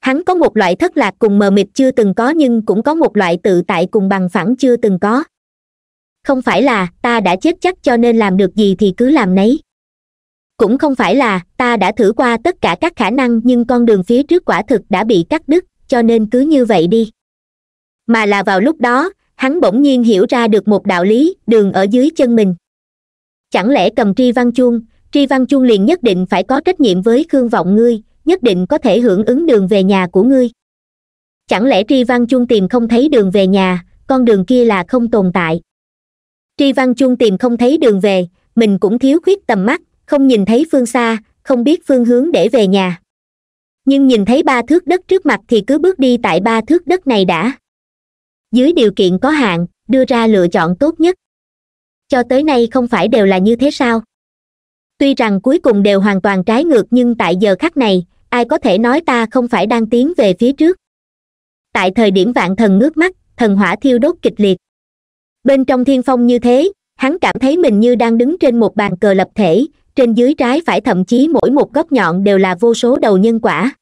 hắn có một loại thất lạc cùng mờ mịt chưa từng có nhưng cũng có một loại tự tại cùng bằng phẳng chưa từng có không phải là ta đã chết chắc cho nên làm được gì thì cứ làm nấy cũng không phải là ta đã thử qua tất cả các khả năng nhưng con đường phía trước quả thực đã bị cắt đứt cho nên cứ như vậy đi mà là vào lúc đó hắn bỗng nhiên hiểu ra được một đạo lý đường ở dưới chân mình chẳng lẽ cầm tri văn chuông tri văn chuông liền nhất định phải có trách nhiệm với khương vọng ngươi nhất định có thể hưởng ứng đường về nhà của ngươi chẳng lẽ tri văn chuông tìm không thấy đường về nhà con đường kia là không tồn tại tri văn chuông tìm không thấy đường về mình cũng thiếu khuyết tầm mắt không nhìn thấy phương xa không biết phương hướng để về nhà nhưng nhìn thấy ba thước đất trước mặt thì cứ bước đi tại ba thước đất này đã dưới điều kiện có hạn đưa ra lựa chọn tốt nhất cho tới nay không phải đều là như thế sao tuy rằng cuối cùng đều hoàn toàn trái ngược nhưng tại giờ khắc này ai có thể nói ta không phải đang tiến về phía trước tại thời điểm vạn thần ngước mắt thần hỏa thiêu đốt kịch liệt bên trong thiên phong như thế hắn cảm thấy mình như đang đứng trên một bàn cờ lập thể trên dưới trái phải thậm chí mỗi một góc nhọn đều là vô số đầu nhân quả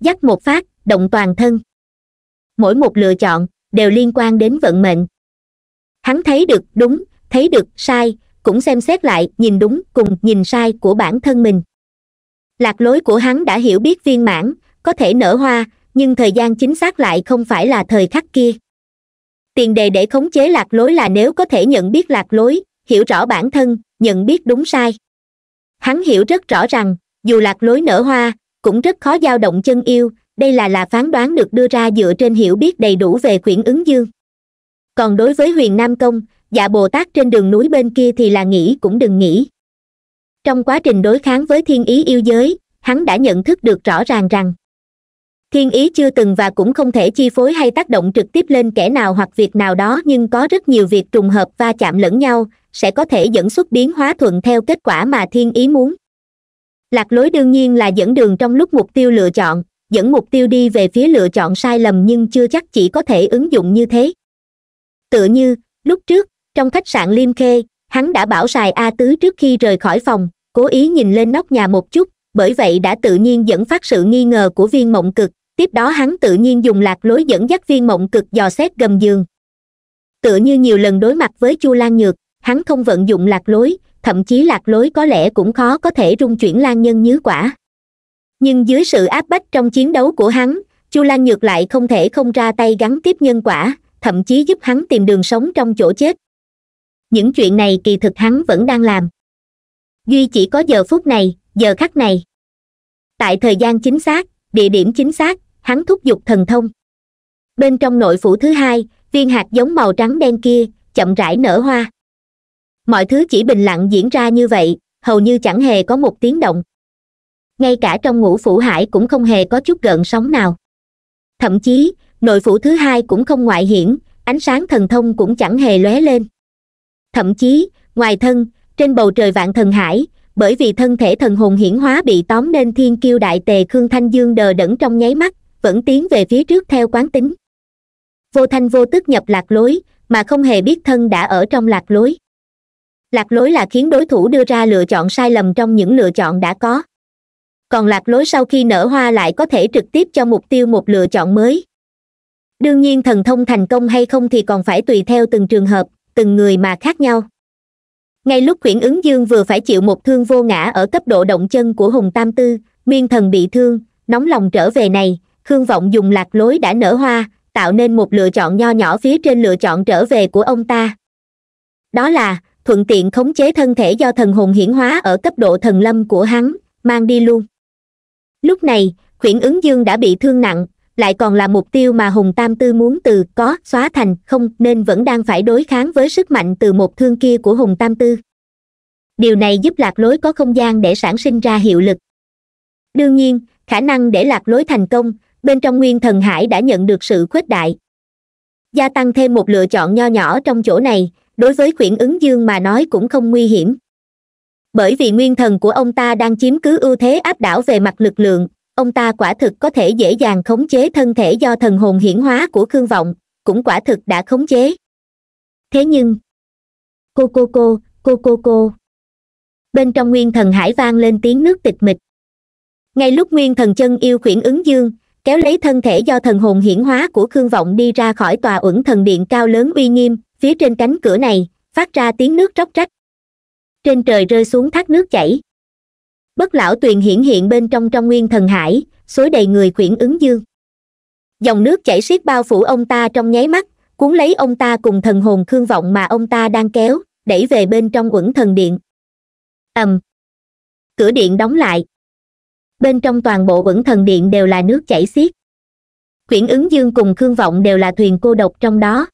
dắt một phát động toàn thân mỗi một lựa chọn đều liên quan đến vận mệnh hắn thấy được đúng thấy được sai cũng xem xét lại nhìn đúng cùng nhìn sai của bản thân mình lạc lối của hắn đã hiểu biết viên mãn có thể nở hoa nhưng thời gian chính xác lại không phải là thời khắc kia tiền đề để khống chế lạc lối là nếu có thể nhận biết lạc lối hiểu rõ bản thân nhận biết đúng sai hắn hiểu rất rõ rằng dù lạc lối nở hoa cũng rất khó dao động chân yêu đây là là phán đoán được đưa ra dựa trên hiểu biết đầy đủ về quyển ứng dương còn đối với huyền nam công dạ bồ tát trên đường núi bên kia thì là nghĩ cũng đừng nghĩ trong quá trình đối kháng với thiên ý yêu giới hắn đã nhận thức được rõ ràng rằng thiên ý chưa từng và cũng không thể chi phối hay tác động trực tiếp lên kẻ nào hoặc việc nào đó nhưng có rất nhiều việc trùng hợp va chạm lẫn nhau sẽ có thể dẫn xuất biến hóa thuận theo kết quả mà thiên ý muốn lạc lối đương nhiên là dẫn đường trong lúc mục tiêu lựa chọn dẫn mục tiêu đi về phía lựa chọn sai lầm nhưng chưa chắc chỉ có thể ứng dụng như thế tựa như lúc trước trong khách sạn liêm khê hắn đã bảo sài a tứ trước khi rời khỏi phòng cố ý nhìn lên nóc nhà một chút bởi vậy đã tự nhiên dẫn phát sự nghi ngờ của viên mộng cực tiếp đó hắn tự nhiên dùng lạc lối dẫn dắt viên mộng cực dò xét gầm giường tựa như nhiều lần đối mặt với chu lan nhược hắn không vận dụng lạc lối thậm chí lạc lối có lẽ cũng khó có thể rung chuyển lan nhân nhứ quả nhưng dưới sự áp bách trong chiến đấu của hắn chu lan nhược lại không thể không ra tay gắn tiếp nhân quả thậm chí giúp hắn tìm đường sống trong chỗ chết những chuyện này kỳ thực hắn vẫn đang làm duy chỉ có giờ phút này giờ khắc này tại thời gian chính xác địa điểm chính xác hắn thúc giục thần thông bên trong nội phủ thứ hai viên hạt giống màu trắng đen kia chậm rãi nở hoa mọi thứ chỉ bình lặng diễn ra như vậy hầu như chẳng hề có một tiếng động ngay cả trong ngũ phủ hải cũng không hề có chút gợn sóng nào thậm chí nội phủ thứ hai cũng không ngoại hiển ánh sáng thần thông cũng chẳng hề lóe lên thậm chí ngoài thân trên bầu trời vạn thần hải bởi vì thân thể thần hồn hiển hóa bị tóm nên thiên kiêu đại tề khương thanh dương đờ đẫn trong nháy mắt vẫn tiến về phía trước theo quán tính vô thanh vô tức nhập lạc lối mà không hề biết thân đã ở trong lạc lối lạc lối là khiến đối thủ đưa ra lựa chọn sai lầm trong những lựa chọn đã có còn lạc lối sau khi nở hoa lại có thể trực tiếp cho mục tiêu một lựa chọn mới đương nhiên thần thông thành công hay không thì còn phải tùy theo từng trường hợp từng người mà khác nhau ngay lúc quyển ứng dương vừa phải chịu một thương vô ngã ở cấp độ động chân của hùng tam tư miên thần bị thương nóng lòng trở về này khương vọng dùng lạc lối đã nở hoa tạo nên một lựa chọn nho nhỏ phía trên lựa chọn trở về của ông ta đó là thuận tiện khống chế thân thể do thần hồn hiển hóa ở cấp độ thần lâm của hắn mang đi luôn lúc này khuyển ứng dương đã bị thương nặng lại còn là mục tiêu mà hùng tam tư muốn từ có xóa thành không nên vẫn đang phải đối kháng với sức mạnh từ một thương kia của hùng tam tư điều này giúp lạc lối có không gian để sản sinh ra hiệu lực đương nhiên khả năng để lạc lối thành công bên trong nguyên thần hải đã nhận được sự khuếch đại gia tăng thêm một lựa chọn nho nhỏ trong chỗ này đối với khuyển ứng dương mà nói cũng không nguy hiểm bởi vì nguyên thần của ông ta đang chiếm cứ ưu thế áp đảo về mặt lực lượng ông ta quả thực có thể dễ dàng khống chế thân thể do thần hồn hiển hóa của khương vọng cũng quả thực đã khống chế thế nhưng cô cô cô cô cô cô bên trong nguyên thần hải vang lên tiếng nước tịch mịch ngay lúc nguyên thần chân yêu khuyển ứng dương kéo lấy thân thể do thần hồn hiển hóa của khương vọng đi ra khỏi tòa uẩn thần điện cao lớn uy nghiêm phía trên cánh cửa này phát ra tiếng nước róc rách trên trời rơi xuống thác nước chảy bất lão tuyền hiển hiện bên trong trong nguyên thần hải xối đầy người quyển ứng dương dòng nước chảy xiết bao phủ ông ta trong nháy mắt cuốn lấy ông ta cùng thần hồn khương vọng mà ông ta đang kéo đẩy về bên trong uẩn thần điện ầm cửa điện đóng lại bên trong toàn bộ uẩn thần điện đều là nước chảy xiết quyển ứng dương cùng khương vọng đều là thuyền cô độc trong đó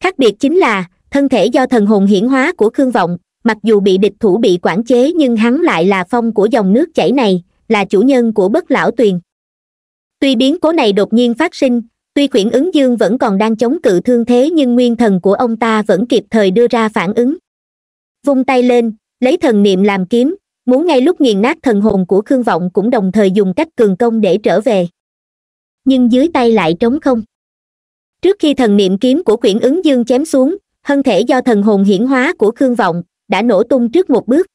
khác biệt chính là thân thể do thần hồn hiển hóa của khương vọng mặc dù bị địch thủ bị quản chế nhưng hắn lại là phong của dòng nước chảy này là chủ nhân của bất lão tuyền tuy biến cố này đột nhiên phát sinh tuy quyển ứng dương vẫn còn đang chống cự thương thế nhưng nguyên thần của ông ta vẫn kịp thời đưa ra phản ứng vung tay lên lấy thần niệm làm kiếm muốn ngay lúc nghiền nát thần hồn của khương vọng cũng đồng thời dùng cách cường công để trở về nhưng dưới tay lại trống không trước khi thần niệm kiếm của quyển ứng dương chém xuống thân thể do thần hồn hiển hóa của khương vọng đã nổ tung trước một bước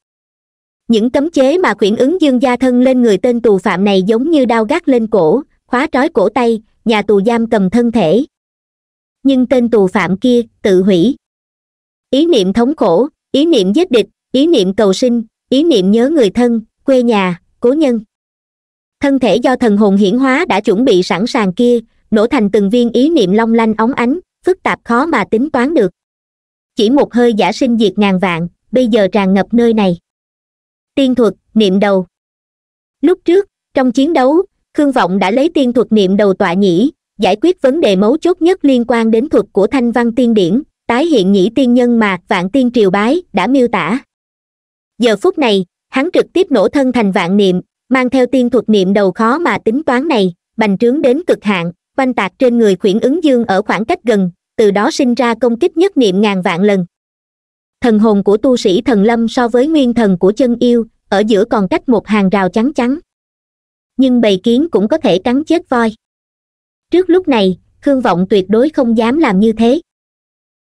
những cấm chế mà quyển ứng dương gia thân lên người tên tù phạm này giống như đao gác lên cổ khóa trói cổ tay nhà tù giam cầm thân thể nhưng tên tù phạm kia tự hủy ý niệm thống khổ ý niệm giết địch ý niệm cầu sinh ý niệm nhớ người thân quê nhà cố nhân thân thể do thần hồn hiển hóa đã chuẩn bị sẵn sàng kia nổ thành từng viên ý niệm long lanh óng ánh phức tạp khó mà tính toán được chỉ một hơi giả sinh diệt ngàn vạn bây giờ tràn ngập nơi này tiên thuật niệm đầu lúc trước trong chiến đấu khương vọng đã lấy tiên thuật niệm đầu tọa nhĩ giải quyết vấn đề mấu chốt nhất liên quan đến thuật của thanh văn tiên điển tái hiện nhĩ tiên nhân mà vạn tiên triều bái đã miêu tả giờ phút này hắn trực tiếp nổ thân thành vạn niệm mang theo tiên thuật niệm đầu khó mà tính toán này bành trướng đến cực hạn quanh tạc trên người khuyển ứng dương ở khoảng cách gần từ đó sinh ra công kích nhất niệm ngàn vạn lần thần hồn của tu sĩ thần lâm so với nguyên thần của chân yêu ở giữa còn cách một hàng rào trắng trắng nhưng bầy kiến cũng có thể cắn chết voi trước lúc này khương vọng tuyệt đối không dám làm như thế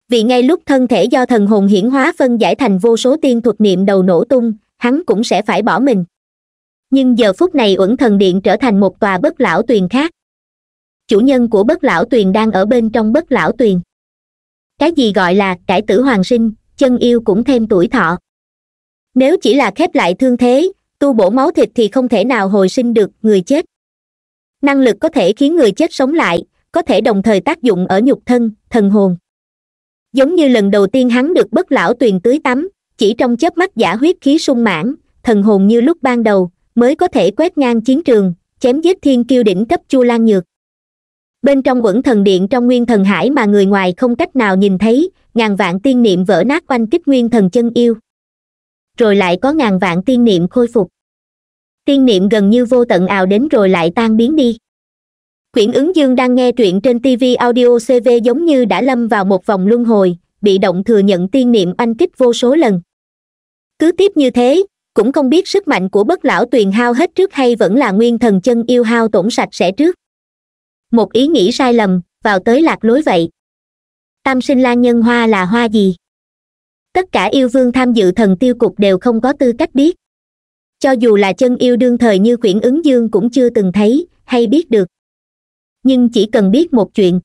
vì ngay lúc thân thể do thần hồn hiển hóa phân giải thành vô số tiên thuật niệm đầu nổ tung hắn cũng sẽ phải bỏ mình nhưng giờ phút này uẩn thần điện trở thành một tòa bất lão tuyền khác chủ nhân của bất lão tuyền đang ở bên trong bất lão tuyền cái gì gọi là cải tử hoàng sinh chân yêu cũng thêm tuổi thọ nếu chỉ là khép lại thương thế tu bổ máu thịt thì không thể nào hồi sinh được người chết năng lực có thể khiến người chết sống lại có thể đồng thời tác dụng ở nhục thân thần hồn giống như lần đầu tiên hắn được bất lão tuyền tưới tắm chỉ trong chớp mắt giả huyết khí sung mãn thần hồn như lúc ban đầu mới có thể quét ngang chiến trường chém giết thiên kiêu đỉnh cấp chu lan nhược bên trong quẩn thần điện trong nguyên thần hải mà người ngoài không cách nào nhìn thấy ngàn vạn tiên niệm vỡ nát oanh kích nguyên thần chân yêu rồi lại có ngàn vạn tiên niệm khôi phục tiên niệm gần như vô tận ào đến rồi lại tan biến đi quyển ứng dương đang nghe truyện trên tv audio cv giống như đã lâm vào một vòng luân hồi bị động thừa nhận tiên niệm anh kích vô số lần cứ tiếp như thế cũng không biết sức mạnh của bất lão tuyền hao hết trước hay vẫn là nguyên thần chân yêu hao tổn sạch sẽ trước một ý nghĩ sai lầm vào tới lạc lối vậy tam sinh lan nhân hoa là hoa gì tất cả yêu vương tham dự thần tiêu cục đều không có tư cách biết cho dù là chân yêu đương thời như quyển ứng dương cũng chưa từng thấy hay biết được nhưng chỉ cần biết một chuyện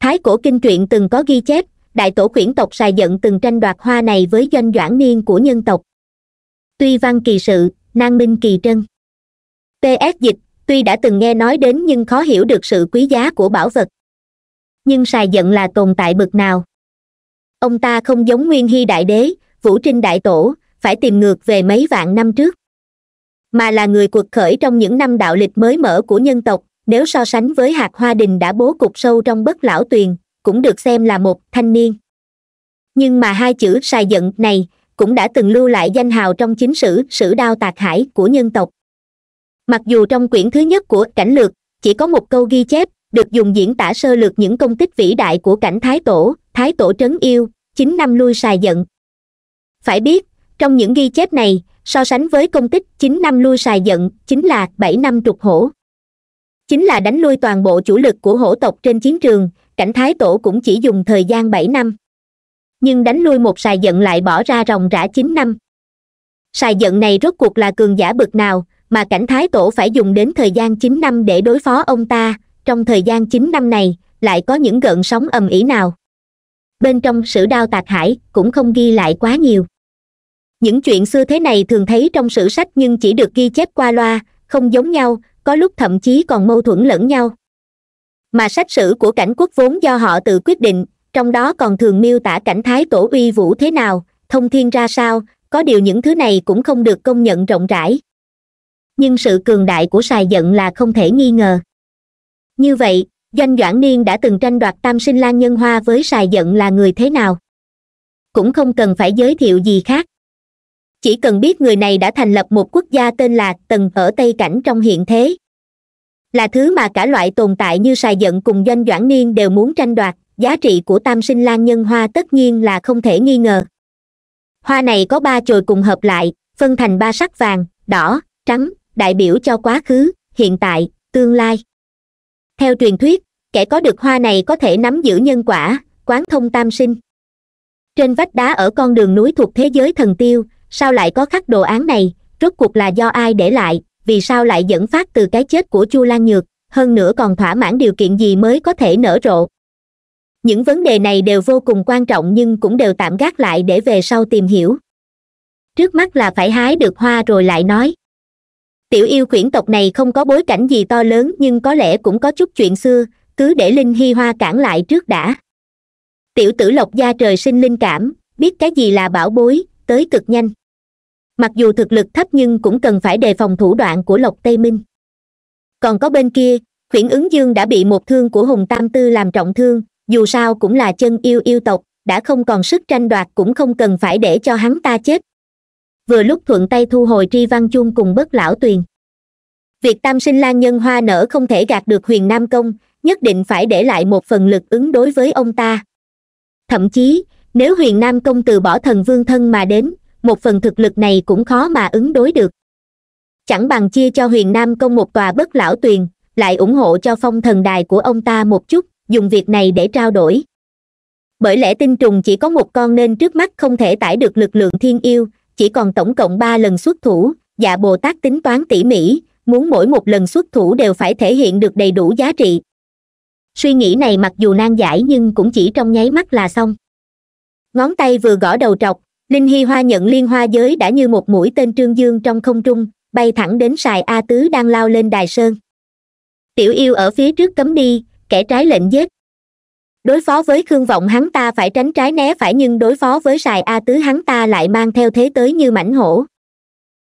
thái cổ kinh truyện từng có ghi chép đại tổ quyển tộc xài giận từng tranh đoạt hoa này với doanh doãn niên của nhân tộc tuy văn kỳ sự nan minh kỳ trân ps dịch tuy đã từng nghe nói đến nhưng khó hiểu được sự quý giá của bảo vật nhưng xài giận là tồn tại bực nào ông ta không giống nguyên hy đại đế vũ trinh đại tổ phải tìm ngược về mấy vạn năm trước mà là người cuộc khởi trong những năm đạo lịch mới mở của nhân tộc nếu so sánh với hạt hoa đình đã bố cục sâu trong bất lão tuyền cũng được xem là một thanh niên nhưng mà hai chữ xài giận này cũng đã từng lưu lại danh hào trong chính sử sử đao tạc hải của nhân tộc mặc dù trong quyển thứ nhất của cảnh lược chỉ có một câu ghi chép được dùng diễn tả sơ lược những công tích vĩ đại của cảnh thái tổ thái tổ trấn yêu chín năm lui xài giận phải biết trong những ghi chép này so sánh với công tích chín năm lui xài giận chính là bảy năm trục hổ chính là đánh lui toàn bộ chủ lực của hổ tộc trên chiến trường cảnh thái tổ cũng chỉ dùng thời gian bảy năm nhưng đánh lui một xài giận lại bỏ ra ròng rã chín năm xài giận này rốt cuộc là cường giả bực nào mà cảnh thái tổ phải dùng đến thời gian chín năm để đối phó ông ta trong thời gian chín năm này lại có những gợn sóng ầm ĩ nào bên trong sử đao tạc hải cũng không ghi lại quá nhiều những chuyện xưa thế này thường thấy trong sử sách nhưng chỉ được ghi chép qua loa không giống nhau có lúc thậm chí còn mâu thuẫn lẫn nhau mà sách sử của cảnh quốc vốn do họ tự quyết định trong đó còn thường miêu tả cảnh thái tổ uy vũ thế nào thông thiên ra sao có điều những thứ này cũng không được công nhận rộng rãi nhưng sự cường đại của sài giận là không thể nghi ngờ như vậy doanh doãn niên đã từng tranh đoạt tam sinh lan nhân hoa với xài giận là người thế nào cũng không cần phải giới thiệu gì khác chỉ cần biết người này đã thành lập một quốc gia tên là tần ở tây cảnh trong hiện thế là thứ mà cả loại tồn tại như xài giận cùng doanh doãn niên đều muốn tranh đoạt giá trị của tam sinh lan nhân hoa tất nhiên là không thể nghi ngờ hoa này có ba chồi cùng hợp lại phân thành ba sắc vàng đỏ trắng đại biểu cho quá khứ hiện tại tương lai theo truyền thuyết kẻ có được hoa này có thể nắm giữ nhân quả quán thông tam sinh trên vách đá ở con đường núi thuộc thế giới thần tiêu sao lại có khắc đồ án này rốt cuộc là do ai để lại vì sao lại dẫn phát từ cái chết của chu lan nhược hơn nữa còn thỏa mãn điều kiện gì mới có thể nở rộ những vấn đề này đều vô cùng quan trọng nhưng cũng đều tạm gác lại để về sau tìm hiểu trước mắt là phải hái được hoa rồi lại nói tiểu yêu quyển tộc này không có bối cảnh gì to lớn nhưng có lẽ cũng có chút chuyện xưa cứ để linh hi hoa cản lại trước đã tiểu tử lộc gia trời sinh linh cảm biết cái gì là bảo bối tới cực nhanh mặc dù thực lực thấp nhưng cũng cần phải đề phòng thủ đoạn của lộc tây minh còn có bên kia khuyển ứng dương đã bị một thương của hùng tam tư làm trọng thương dù sao cũng là chân yêu yêu tộc đã không còn sức tranh đoạt cũng không cần phải để cho hắn ta chết vừa lúc thuận tay thu hồi tri văn chuông cùng bất lão tuyền việc tam sinh lan nhân hoa nở không thể gạt được huyền nam công nhất định phải để lại một phần lực ứng đối với ông ta thậm chí nếu huyền nam công từ bỏ thần vương thân mà đến một phần thực lực này cũng khó mà ứng đối được chẳng bằng chia cho huyền nam công một tòa bất lão tuyền lại ủng hộ cho phong thần đài của ông ta một chút dùng việc này để trao đổi bởi lẽ tinh trùng chỉ có một con nên trước mắt không thể tải được lực lượng thiên yêu chỉ còn tổng cộng ba lần xuất thủ dạ bồ tát tính toán tỉ mỉ muốn mỗi một lần xuất thủ đều phải thể hiện được đầy đủ giá trị suy nghĩ này mặc dù nan giải nhưng cũng chỉ trong nháy mắt là xong ngón tay vừa gõ đầu trọc linh hy hoa nhận liên hoa giới đã như một mũi tên trương dương trong không trung bay thẳng đến sài a tứ đang lao lên đài sơn tiểu yêu ở phía trước cấm đi kẻ trái lệnh giết đối phó với khương vọng hắn ta phải tránh trái né phải nhưng đối phó với sài a tứ hắn ta lại mang theo thế tới như mảnh hổ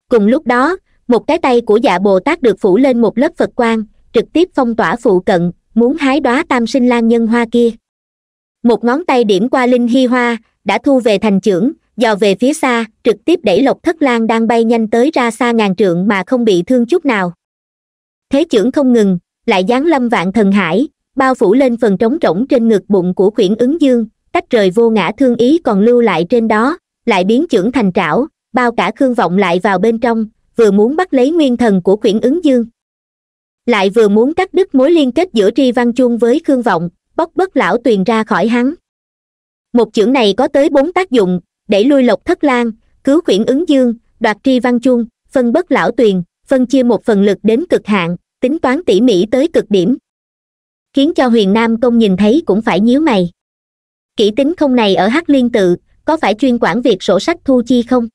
cùng lúc đó một cái tay của dạ bồ tát được phủ lên một lớp phật quan trực tiếp phong tỏa phụ cận muốn hái đóa tam sinh lan nhân hoa kia một ngón tay điểm qua linh hy hoa đã thu về thành trưởng dò về phía xa trực tiếp đẩy lộc thất lan đang bay nhanh tới ra xa ngàn trượng mà không bị thương chút nào thế trưởng không ngừng lại giáng lâm vạn thần hải bao phủ lên phần trống rỗng trên ngực bụng của Khuyển ứng dương tách rời vô ngã thương ý còn lưu lại trên đó lại biến chưởng thành trảo bao cả khương vọng lại vào bên trong vừa muốn bắt lấy nguyên thần của Khuyển ứng dương lại vừa muốn cắt đứt mối liên kết giữa tri văn Chung với khương vọng bóc bất lão tuyền ra khỏi hắn một chưởng này có tới bốn tác dụng để lui lộc thất lan cứu Khuyển ứng dương đoạt tri văn Chung, phân bất lão tuyền phân chia một phần lực đến cực hạn tính toán tỉ mỉ tới cực điểm khiến cho huyền nam công nhìn thấy cũng phải nhíu mày kỹ tính không này ở hắc liên tự có phải chuyên quản việc sổ sách thu chi không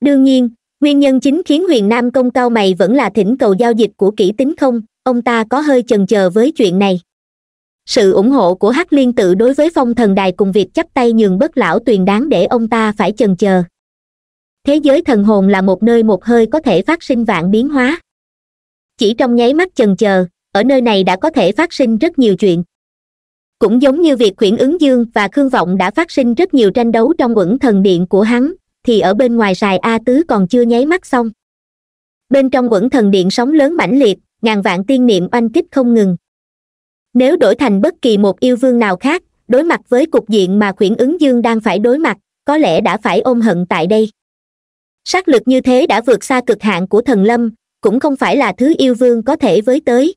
đương nhiên nguyên nhân chính khiến huyền nam công cao mày vẫn là thỉnh cầu giao dịch của kỹ tính không ông ta có hơi chần chờ với chuyện này sự ủng hộ của hắc liên tự đối với phong thần đài cùng việc chấp tay nhường bất lão tuyền đáng để ông ta phải chần chờ thế giới thần hồn là một nơi một hơi có thể phát sinh vạn biến hóa chỉ trong nháy mắt chần chờ ở nơi này đã có thể phát sinh rất nhiều chuyện cũng giống như việc khuyển ứng dương và khương vọng đã phát sinh rất nhiều tranh đấu trong uẩn thần điện của hắn thì ở bên ngoài sài a tứ còn chưa nháy mắt xong bên trong uẩn thần điện sóng lớn mãnh liệt ngàn vạn tiên niệm oanh kích không ngừng nếu đổi thành bất kỳ một yêu vương nào khác đối mặt với cục diện mà khuyển ứng dương đang phải đối mặt có lẽ đã phải ôm hận tại đây sát lực như thế đã vượt xa cực hạn của thần lâm cũng không phải là thứ yêu vương có thể với tới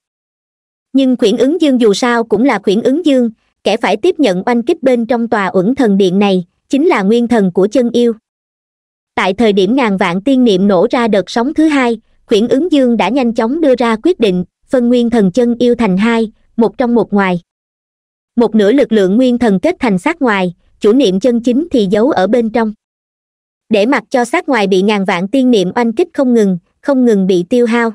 nhưng quyển ứng dương dù sao cũng là quyển ứng dương kẻ phải tiếp nhận oanh kích bên trong tòa uẩn thần điện này chính là nguyên thần của chân yêu tại thời điểm ngàn vạn tiên niệm nổ ra đợt sóng thứ hai quyển ứng dương đã nhanh chóng đưa ra quyết định phân nguyên thần chân yêu thành hai một trong một ngoài một nửa lực lượng nguyên thần kết thành sát ngoài chủ niệm chân chính thì giấu ở bên trong để mặc cho sát ngoài bị ngàn vạn tiên niệm oanh kích không ngừng không ngừng bị tiêu hao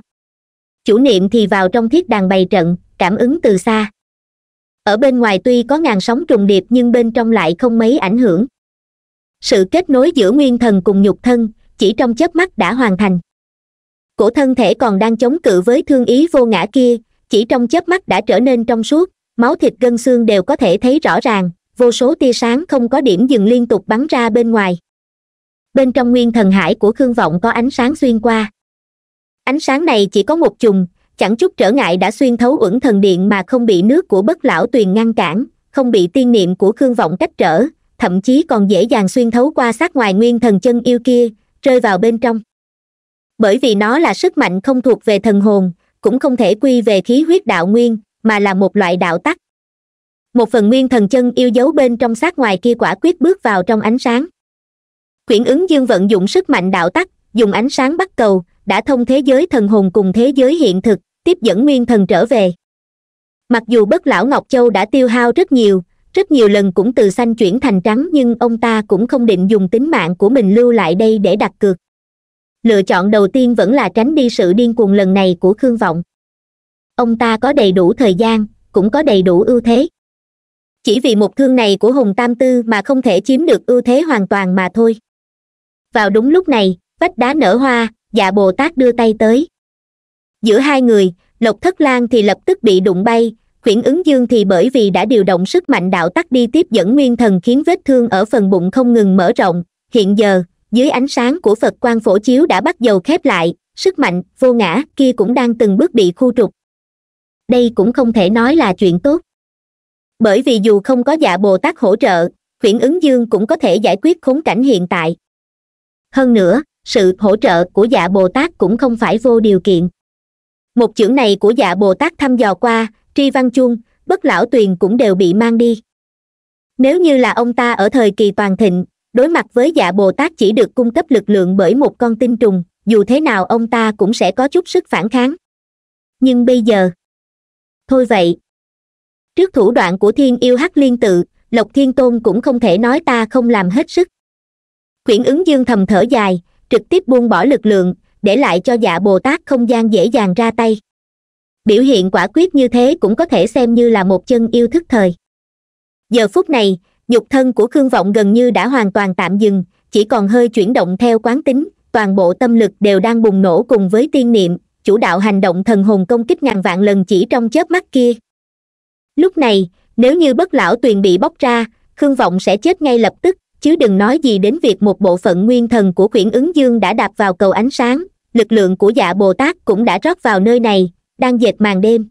chủ niệm thì vào trong thiết đàn bày trận cảm ứng từ xa ở bên ngoài tuy có ngàn sóng trùng điệp nhưng bên trong lại không mấy ảnh hưởng sự kết nối giữa nguyên thần cùng nhục thân chỉ trong chớp mắt đã hoàn thành cổ thân thể còn đang chống cự với thương ý vô ngã kia chỉ trong chớp mắt đã trở nên trong suốt máu thịt gân xương đều có thể thấy rõ ràng vô số tia sáng không có điểm dừng liên tục bắn ra bên ngoài bên trong nguyên thần hải của khương vọng có ánh sáng xuyên qua ánh sáng này chỉ có một chùm chẳng chút trở ngại đã xuyên thấu uẩn thần điện mà không bị nước của bất lão tuyền ngăn cản không bị tiên niệm của khương vọng cách trở thậm chí còn dễ dàng xuyên thấu qua sát ngoài nguyên thần chân yêu kia rơi vào bên trong bởi vì nó là sức mạnh không thuộc về thần hồn cũng không thể quy về khí huyết đạo nguyên mà là một loại đạo tắc một phần nguyên thần chân yêu dấu bên trong sát ngoài kia quả quyết bước vào trong ánh sáng quyển ứng dương vận dụng sức mạnh đạo tắc dùng ánh sáng bắt cầu đã thông thế giới thần hồn cùng thế giới hiện thực tiếp dẫn nguyên thần trở về mặc dù bất lão ngọc châu đã tiêu hao rất nhiều rất nhiều lần cũng từ xanh chuyển thành trắng nhưng ông ta cũng không định dùng tính mạng của mình lưu lại đây để đặt cược lựa chọn đầu tiên vẫn là tránh đi sự điên cuồng lần này của khương vọng ông ta có đầy đủ thời gian cũng có đầy đủ ưu thế chỉ vì một thương này của hùng tam tư mà không thể chiếm được ưu thế hoàn toàn mà thôi vào đúng lúc này vách đá nở hoa dạ bồ tát đưa tay tới giữa hai người lộc thất lan thì lập tức bị đụng bay khuyển ứng dương thì bởi vì đã điều động sức mạnh đạo tắc đi tiếp dẫn nguyên thần khiến vết thương ở phần bụng không ngừng mở rộng hiện giờ dưới ánh sáng của phật quan phổ chiếu đã bắt đầu khép lại sức mạnh vô ngã kia cũng đang từng bước bị khu trục đây cũng không thể nói là chuyện tốt bởi vì dù không có dạ bồ tát hỗ trợ khuyển ứng dương cũng có thể giải quyết khốn cảnh hiện tại hơn nữa sự hỗ trợ của dạ bồ tát cũng không phải vô điều kiện một chưởng này của dạ bồ tát thăm dò qua tri văn chuông bất lão tuyền cũng đều bị mang đi nếu như là ông ta ở thời kỳ toàn thịnh đối mặt với dạ bồ tát chỉ được cung cấp lực lượng bởi một con tinh trùng dù thế nào ông ta cũng sẽ có chút sức phản kháng nhưng bây giờ thôi vậy trước thủ đoạn của thiên yêu hắc liên tự lộc thiên tôn cũng không thể nói ta không làm hết sức quyển ứng dương thầm thở dài trực tiếp buông bỏ lực lượng để lại cho dạ bồ tát không gian dễ dàng ra tay biểu hiện quả quyết như thế cũng có thể xem như là một chân yêu thức thời giờ phút này nhục thân của khương vọng gần như đã hoàn toàn tạm dừng chỉ còn hơi chuyển động theo quán tính toàn bộ tâm lực đều đang bùng nổ cùng với tiên niệm chủ đạo hành động thần hồn công kích ngàn vạn lần chỉ trong chớp mắt kia lúc này nếu như bất lão tuyền bị bóc ra khương vọng sẽ chết ngay lập tức chứ đừng nói gì đến việc một bộ phận nguyên thần của quyển ứng dương đã đạp vào cầu ánh sáng lực lượng của dạ bồ tát cũng đã rót vào nơi này đang dệt màn đêm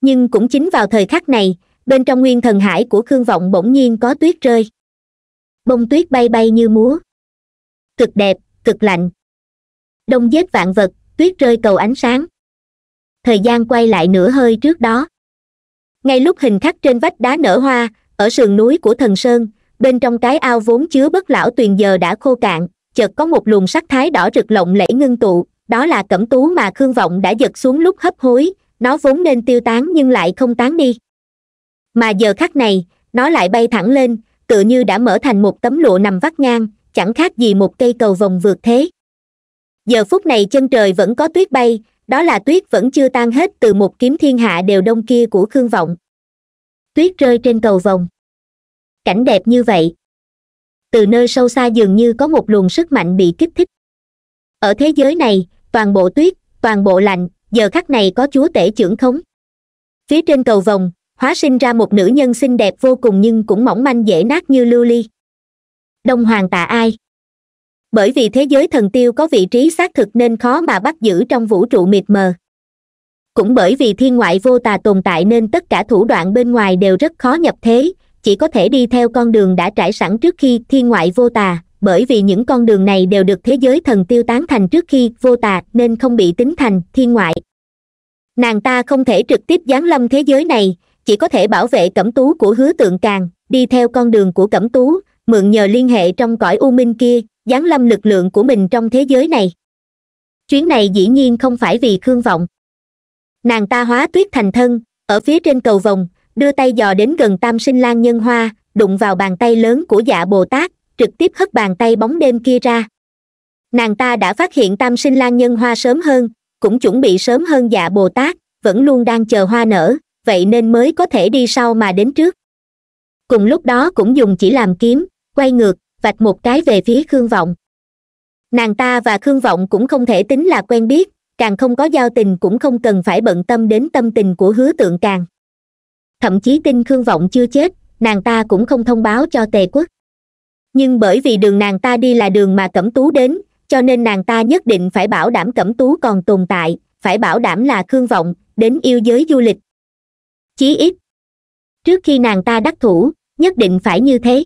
nhưng cũng chính vào thời khắc này bên trong nguyên thần hải của khương vọng bỗng nhiên có tuyết rơi bông tuyết bay bay như múa cực đẹp cực lạnh đông dết vạn vật tuyết rơi cầu ánh sáng thời gian quay lại nửa hơi trước đó ngay lúc hình khắc trên vách đá nở hoa ở sườn núi của thần sơn bên trong cái ao vốn chứa bất lão tuyền giờ đã khô cạn chợt có một luồng sắc thái đỏ rực lộng lẫy ngưng tụ đó là cẩm tú mà khương vọng đã giật xuống lúc hấp hối nó vốn nên tiêu tán nhưng lại không tán đi mà giờ khắc này nó lại bay thẳng lên tựa như đã mở thành một tấm lụa nằm vắt ngang chẳng khác gì một cây cầu vòng vượt thế giờ phút này chân trời vẫn có tuyết bay đó là tuyết vẫn chưa tan hết từ một kiếm thiên hạ đều đông kia của khương vọng tuyết rơi trên cầu vòng cảnh đẹp như vậy từ nơi sâu xa dường như có một luồng sức mạnh bị kích thích ở thế giới này toàn bộ tuyết toàn bộ lạnh giờ khắc này có chúa tể trưởng khống phía trên cầu vồng hóa sinh ra một nữ nhân xinh đẹp vô cùng nhưng cũng mỏng manh dễ nát như lưu ly đông hoàng tạ ai bởi vì thế giới thần tiêu có vị trí xác thực nên khó mà bắt giữ trong vũ trụ mịt mờ cũng bởi vì thiên ngoại vô tà tồn tại nên tất cả thủ đoạn bên ngoài đều rất khó nhập thế chỉ có thể đi theo con đường đã trải sẵn trước khi thiên ngoại vô tà bởi vì những con đường này đều được thế giới thần tiêu tán thành trước khi vô tà nên không bị tính thành thiên ngoại nàng ta không thể trực tiếp giáng lâm thế giới này chỉ có thể bảo vệ cẩm tú của hứa tượng càng đi theo con đường của cẩm tú mượn nhờ liên hệ trong cõi u minh kia giáng lâm lực lượng của mình trong thế giới này chuyến này dĩ nhiên không phải vì khương vọng nàng ta hóa tuyết thành thân ở phía trên cầu vòng đưa tay dò đến gần tam sinh lan nhân hoa đụng vào bàn tay lớn của dạ bồ tát trực tiếp hất bàn tay bóng đêm kia ra nàng ta đã phát hiện tam sinh lan nhân hoa sớm hơn cũng chuẩn bị sớm hơn dạ bồ tát vẫn luôn đang chờ hoa nở vậy nên mới có thể đi sau mà đến trước cùng lúc đó cũng dùng chỉ làm kiếm quay ngược vạch một cái về phía khương vọng nàng ta và khương vọng cũng không thể tính là quen biết càng không có giao tình cũng không cần phải bận tâm đến tâm tình của hứa tượng càng thậm chí tin khương vọng chưa chết nàng ta cũng không thông báo cho tề quốc nhưng bởi vì đường nàng ta đi là đường mà cẩm tú đến cho nên nàng ta nhất định phải bảo đảm cẩm tú còn tồn tại phải bảo đảm là khương vọng đến yêu giới du lịch chí ít trước khi nàng ta đắc thủ nhất định phải như thế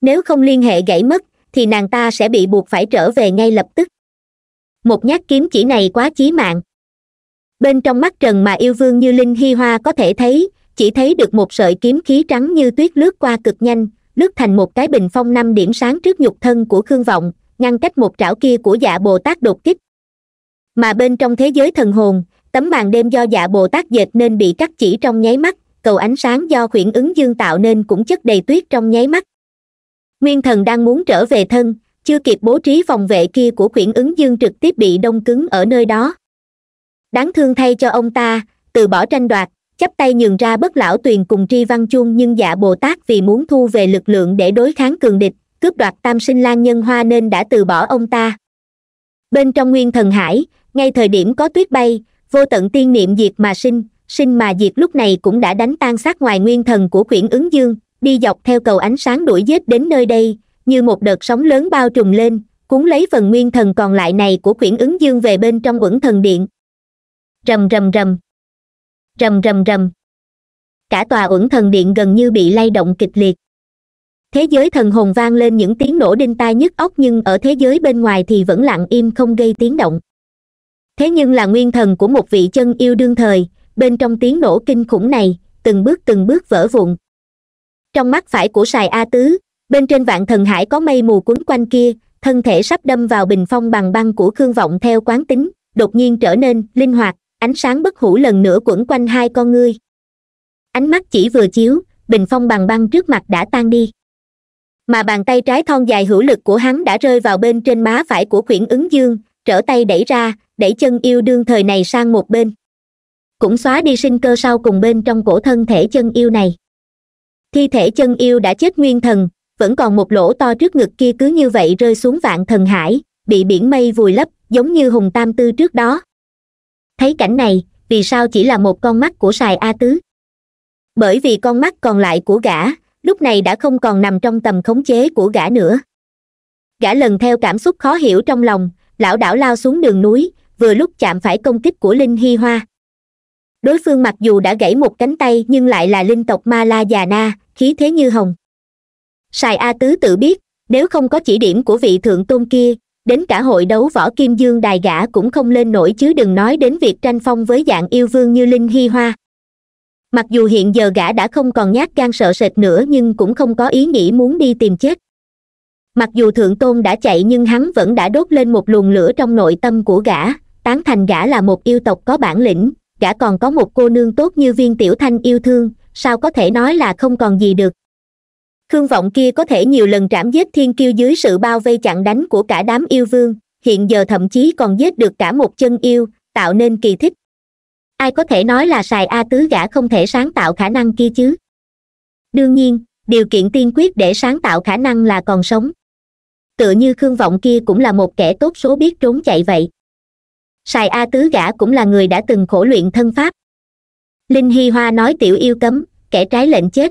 nếu không liên hệ gãy mất thì nàng ta sẽ bị buộc phải trở về ngay lập tức một nhát kiếm chỉ này quá chí mạng bên trong mắt trần mà yêu vương như linh hi hoa có thể thấy chỉ thấy được một sợi kiếm khí trắng như tuyết lướt qua cực nhanh lướt thành một cái bình phong năm điểm sáng trước nhục thân của khương vọng ngăn cách một trảo kia của dạ bồ tát đột kích mà bên trong thế giới thần hồn tấm màn đêm do dạ bồ tát dệt nên bị cắt chỉ trong nháy mắt cầu ánh sáng do khuyển ứng dương tạo nên cũng chất đầy tuyết trong nháy mắt nguyên thần đang muốn trở về thân chưa kịp bố trí phòng vệ kia của khuyển ứng dương trực tiếp bị đông cứng ở nơi đó đáng thương thay cho ông ta từ bỏ tranh đoạt chắp tay nhường ra bất lão tuyền cùng tri văn chuông nhưng dạ bồ tát vì muốn thu về lực lượng để đối kháng cường địch cướp đoạt tam sinh lan nhân hoa nên đã từ bỏ ông ta bên trong nguyên thần hải ngay thời điểm có tuyết bay vô tận tiên niệm diệt mà sinh sinh mà diệt lúc này cũng đã đánh tan sát ngoài nguyên thần của quyển ứng dương đi dọc theo cầu ánh sáng đuổi giết đến nơi đây như một đợt sóng lớn bao trùm lên cuốn lấy phần nguyên thần còn lại này của quyển ứng dương về bên trong quẩn thần điện rầm rầm rầm rầm rầm rầm cả tòa ẩn thần điện gần như bị lay động kịch liệt thế giới thần hồn vang lên những tiếng nổ đinh tai nhức óc nhưng ở thế giới bên ngoài thì vẫn lặng im không gây tiếng động thế nhưng là nguyên thần của một vị chân yêu đương thời bên trong tiếng nổ kinh khủng này từng bước từng bước vỡ vụn trong mắt phải của sài a tứ bên trên vạn thần hải có mây mù cuốn quanh kia thân thể sắp đâm vào bình phong bằng băng của khương vọng theo quán tính đột nhiên trở nên linh hoạt ánh sáng bất hủ lần nữa quẩn quanh hai con ngươi ánh mắt chỉ vừa chiếu bình phong bằng băng trước mặt đã tan đi mà bàn tay trái thon dài hữu lực của hắn đã rơi vào bên trên má phải của quyển ứng dương trở tay đẩy ra đẩy chân yêu đương thời này sang một bên cũng xóa đi sinh cơ sau cùng bên trong cổ thân thể chân yêu này thi thể chân yêu đã chết nguyên thần vẫn còn một lỗ to trước ngực kia cứ như vậy rơi xuống vạn thần hải bị biển mây vùi lấp giống như hùng tam tư trước đó thấy cảnh này vì sao chỉ là một con mắt của sài a tứ bởi vì con mắt còn lại của gã lúc này đã không còn nằm trong tầm khống chế của gã nữa gã lần theo cảm xúc khó hiểu trong lòng lão đảo lao xuống đường núi vừa lúc chạm phải công kích của linh hi hoa đối phương mặc dù đã gãy một cánh tay nhưng lại là linh tộc ma la già na khí thế như hồng sài a tứ tự biết nếu không có chỉ điểm của vị thượng tôn kia đến cả hội đấu võ kim dương đài gã cũng không lên nổi chứ đừng nói đến việc tranh phong với dạng yêu vương như linh hi hoa mặc dù hiện giờ gã đã không còn nhát gan sợ sệt nữa nhưng cũng không có ý nghĩ muốn đi tìm chết mặc dù thượng tôn đã chạy nhưng hắn vẫn đã đốt lên một luồng lửa trong nội tâm của gã tán thành gã là một yêu tộc có bản lĩnh gã còn có một cô nương tốt như viên tiểu thanh yêu thương sao có thể nói là không còn gì được khương vọng kia có thể nhiều lần trảm giết thiên kiêu dưới sự bao vây chặn đánh của cả đám yêu vương hiện giờ thậm chí còn giết được cả một chân yêu tạo nên kỳ thích ai có thể nói là sài a tứ gã không thể sáng tạo khả năng kia chứ đương nhiên điều kiện tiên quyết để sáng tạo khả năng là còn sống tựa như khương vọng kia cũng là một kẻ tốt số biết trốn chạy vậy sài a tứ gã cũng là người đã từng khổ luyện thân pháp linh hy hoa nói tiểu yêu cấm kẻ trái lệnh chết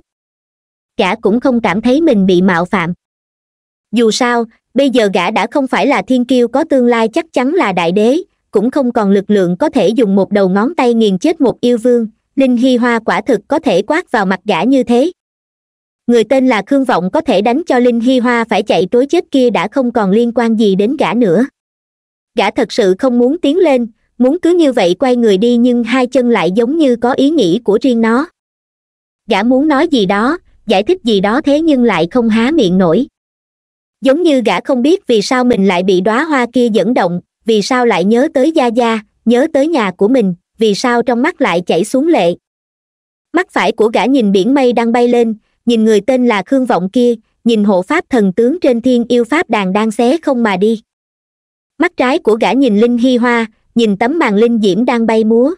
gã cũng không cảm thấy mình bị mạo phạm dù sao bây giờ gã đã không phải là thiên kiêu có tương lai chắc chắn là đại đế cũng không còn lực lượng có thể dùng một đầu ngón tay nghiền chết một yêu vương linh hy hoa quả thực có thể quát vào mặt gã như thế người tên là khương vọng có thể đánh cho linh hy hoa phải chạy trối chết kia đã không còn liên quan gì đến gã nữa gã thật sự không muốn tiến lên muốn cứ như vậy quay người đi nhưng hai chân lại giống như có ý nghĩ của riêng nó gã muốn nói gì đó giải thích gì đó thế nhưng lại không há miệng nổi giống như gã không biết vì sao mình lại bị đóa hoa kia dẫn động vì sao lại nhớ tới gia gia nhớ tới nhà của mình vì sao trong mắt lại chảy xuống lệ mắt phải của gã nhìn biển mây đang bay lên nhìn người tên là khương vọng kia nhìn hộ pháp thần tướng trên thiên yêu pháp đàn đang xé không mà đi mắt trái của gã nhìn linh hi hoa nhìn tấm màn linh diễm đang bay múa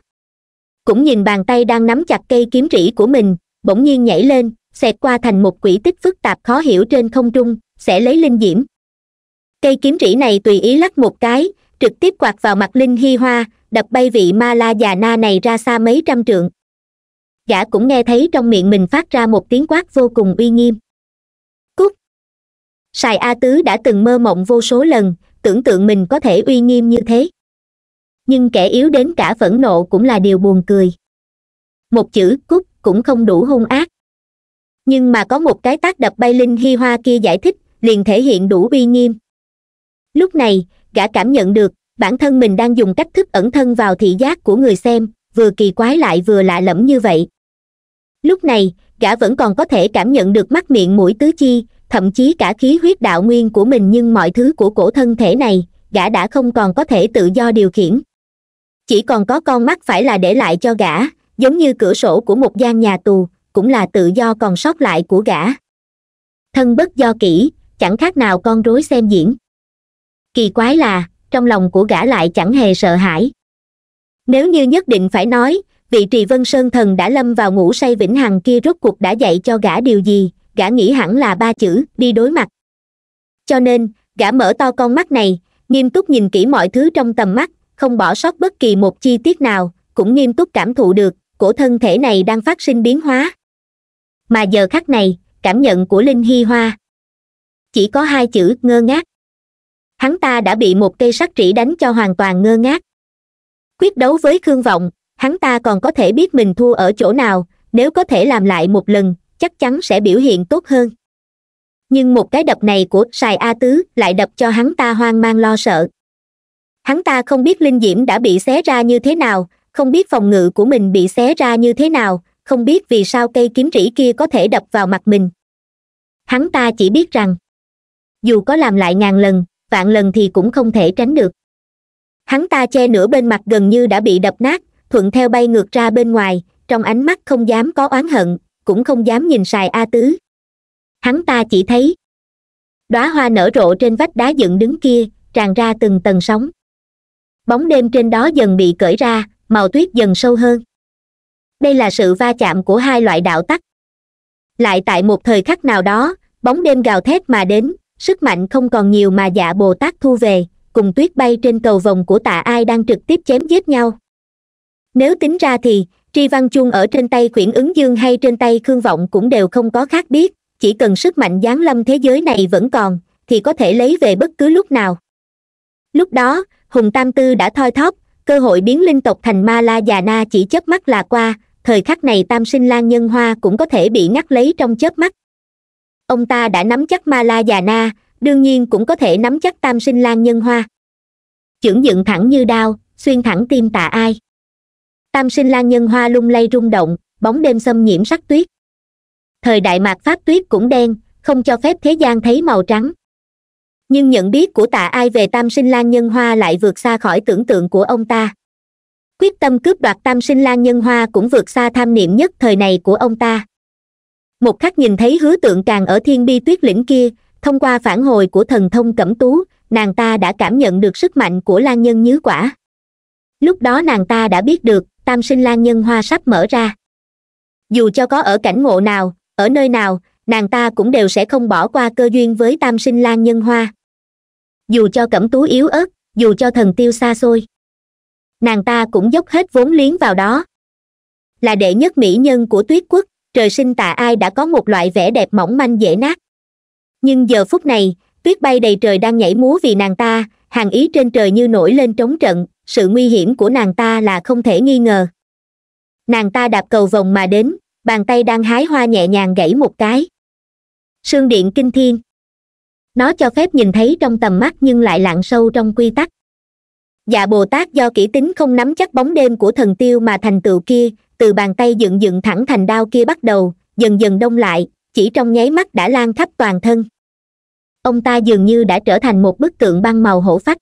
cũng nhìn bàn tay đang nắm chặt cây kiếm rỉ của mình bỗng nhiên nhảy lên xẹt qua thành một quỷ tích phức tạp khó hiểu trên không trung sẽ lấy linh diễm cây kiếm rỉ này tùy ý lắc một cái trực tiếp quạt vào mặt linh hy hoa đập bay vị ma la già na này ra xa mấy trăm trượng gã cũng nghe thấy trong miệng mình phát ra một tiếng quát vô cùng uy nghiêm cúc sài a tứ đã từng mơ mộng vô số lần tưởng tượng mình có thể uy nghiêm như thế nhưng kẻ yếu đến cả phẫn nộ cũng là điều buồn cười một chữ cúc cũng không đủ hung ác nhưng mà có một cái tác đập bay linh hi hoa kia giải thích liền thể hiện đủ uy nghiêm lúc này gã cảm nhận được bản thân mình đang dùng cách thức ẩn thân vào thị giác của người xem vừa kỳ quái lại vừa lạ lẫm như vậy lúc này gã vẫn còn có thể cảm nhận được mắt miệng mũi tứ chi thậm chí cả khí huyết đạo nguyên của mình nhưng mọi thứ của cổ thân thể này gã đã không còn có thể tự do điều khiển chỉ còn có con mắt phải là để lại cho gã giống như cửa sổ của một gian nhà tù cũng là tự do còn sót lại của gã thân bất do kỹ chẳng khác nào con rối xem diễn kỳ quái là trong lòng của gã lại chẳng hề sợ hãi nếu như nhất định phải nói vị trì vân sơn thần đã lâm vào ngủ say vĩnh hằng kia rốt cuộc đã dạy cho gã điều gì gã nghĩ hẳn là ba chữ đi đối mặt cho nên gã mở to con mắt này nghiêm túc nhìn kỹ mọi thứ trong tầm mắt không bỏ sót bất kỳ một chi tiết nào cũng nghiêm túc cảm thụ được cổ thân thể này đang phát sinh biến hóa mà giờ khắc này cảm nhận của linh hy hoa chỉ có hai chữ ngơ ngác hắn ta đã bị một cây sắt trĩ đánh cho hoàn toàn ngơ ngác quyết đấu với khương vọng hắn ta còn có thể biết mình thua ở chỗ nào nếu có thể làm lại một lần chắc chắn sẽ biểu hiện tốt hơn nhưng một cái đập này của sài a tứ lại đập cho hắn ta hoang mang lo sợ hắn ta không biết linh diễm đã bị xé ra như thế nào không biết phòng ngự của mình bị xé ra như thế nào không biết vì sao cây kiếm rỉ kia có thể đập vào mặt mình hắn ta chỉ biết rằng dù có làm lại ngàn lần vạn lần thì cũng không thể tránh được hắn ta che nửa bên mặt gần như đã bị đập nát thuận theo bay ngược ra bên ngoài trong ánh mắt không dám có oán hận cũng không dám nhìn xài a tứ hắn ta chỉ thấy đóa hoa nở rộ trên vách đá dựng đứng kia tràn ra từng tầng sóng bóng đêm trên đó dần bị cởi ra màu tuyết dần sâu hơn đây là sự va chạm của hai loại đạo tắc lại tại một thời khắc nào đó bóng đêm gào thét mà đến sức mạnh không còn nhiều mà dạ bồ tát thu về cùng tuyết bay trên cầu vòng của tạ ai đang trực tiếp chém giết nhau nếu tính ra thì tri văn chuông ở trên tay quyển ứng dương hay trên tay khương vọng cũng đều không có khác biết chỉ cần sức mạnh giáng lâm thế giới này vẫn còn thì có thể lấy về bất cứ lúc nào lúc đó hùng tam tư đã thoi thóp cơ hội biến linh tộc thành ma la già na chỉ chớp mắt là qua thời khắc này tam sinh lan nhân hoa cũng có thể bị ngắt lấy trong chớp mắt ông ta đã nắm chắc ma la già na đương nhiên cũng có thể nắm chắc tam sinh lan nhân hoa chưởng dựng thẳng như đao xuyên thẳng tim tạ ai tam sinh lan nhân hoa lung lay rung động bóng đêm xâm nhiễm sắc tuyết thời đại mạc pháp tuyết cũng đen không cho phép thế gian thấy màu trắng nhưng nhận biết của tạ ai về tam sinh lan nhân hoa lại vượt xa khỏi tưởng tượng của ông ta quyết tâm cướp đoạt tam sinh lan nhân hoa cũng vượt xa tham niệm nhất thời này của ông ta một khắc nhìn thấy hứa tượng càng ở thiên bi tuyết lĩnh kia thông qua phản hồi của thần thông cẩm tú nàng ta đã cảm nhận được sức mạnh của lan nhân nhứ quả lúc đó nàng ta đã biết được tam sinh lan nhân hoa sắp mở ra dù cho có ở cảnh ngộ nào ở nơi nào nàng ta cũng đều sẽ không bỏ qua cơ duyên với tam sinh lan nhân hoa dù cho cẩm tú yếu ớt dù cho thần tiêu xa xôi nàng ta cũng dốc hết vốn liếng vào đó là đệ nhất mỹ nhân của tuyết quốc trời sinh tạ ai đã có một loại vẻ đẹp mỏng manh dễ nát nhưng giờ phút này tuyết bay đầy trời đang nhảy múa vì nàng ta hàng ý trên trời như nổi lên trống trận sự nguy hiểm của nàng ta là không thể nghi ngờ nàng ta đạp cầu vòng mà đến bàn tay đang hái hoa nhẹ nhàng gãy một cái sương điện kinh thiên nó cho phép nhìn thấy trong tầm mắt nhưng lại lặn sâu trong quy tắc dạ bồ tát do kỹ tính không nắm chắc bóng đêm của thần tiêu mà thành tựu kia từ bàn tay dựng dựng thẳng thành đao kia bắt đầu dần dần đông lại chỉ trong nháy mắt đã lan khắp toàn thân ông ta dường như đã trở thành một bức tượng băng màu hổ phách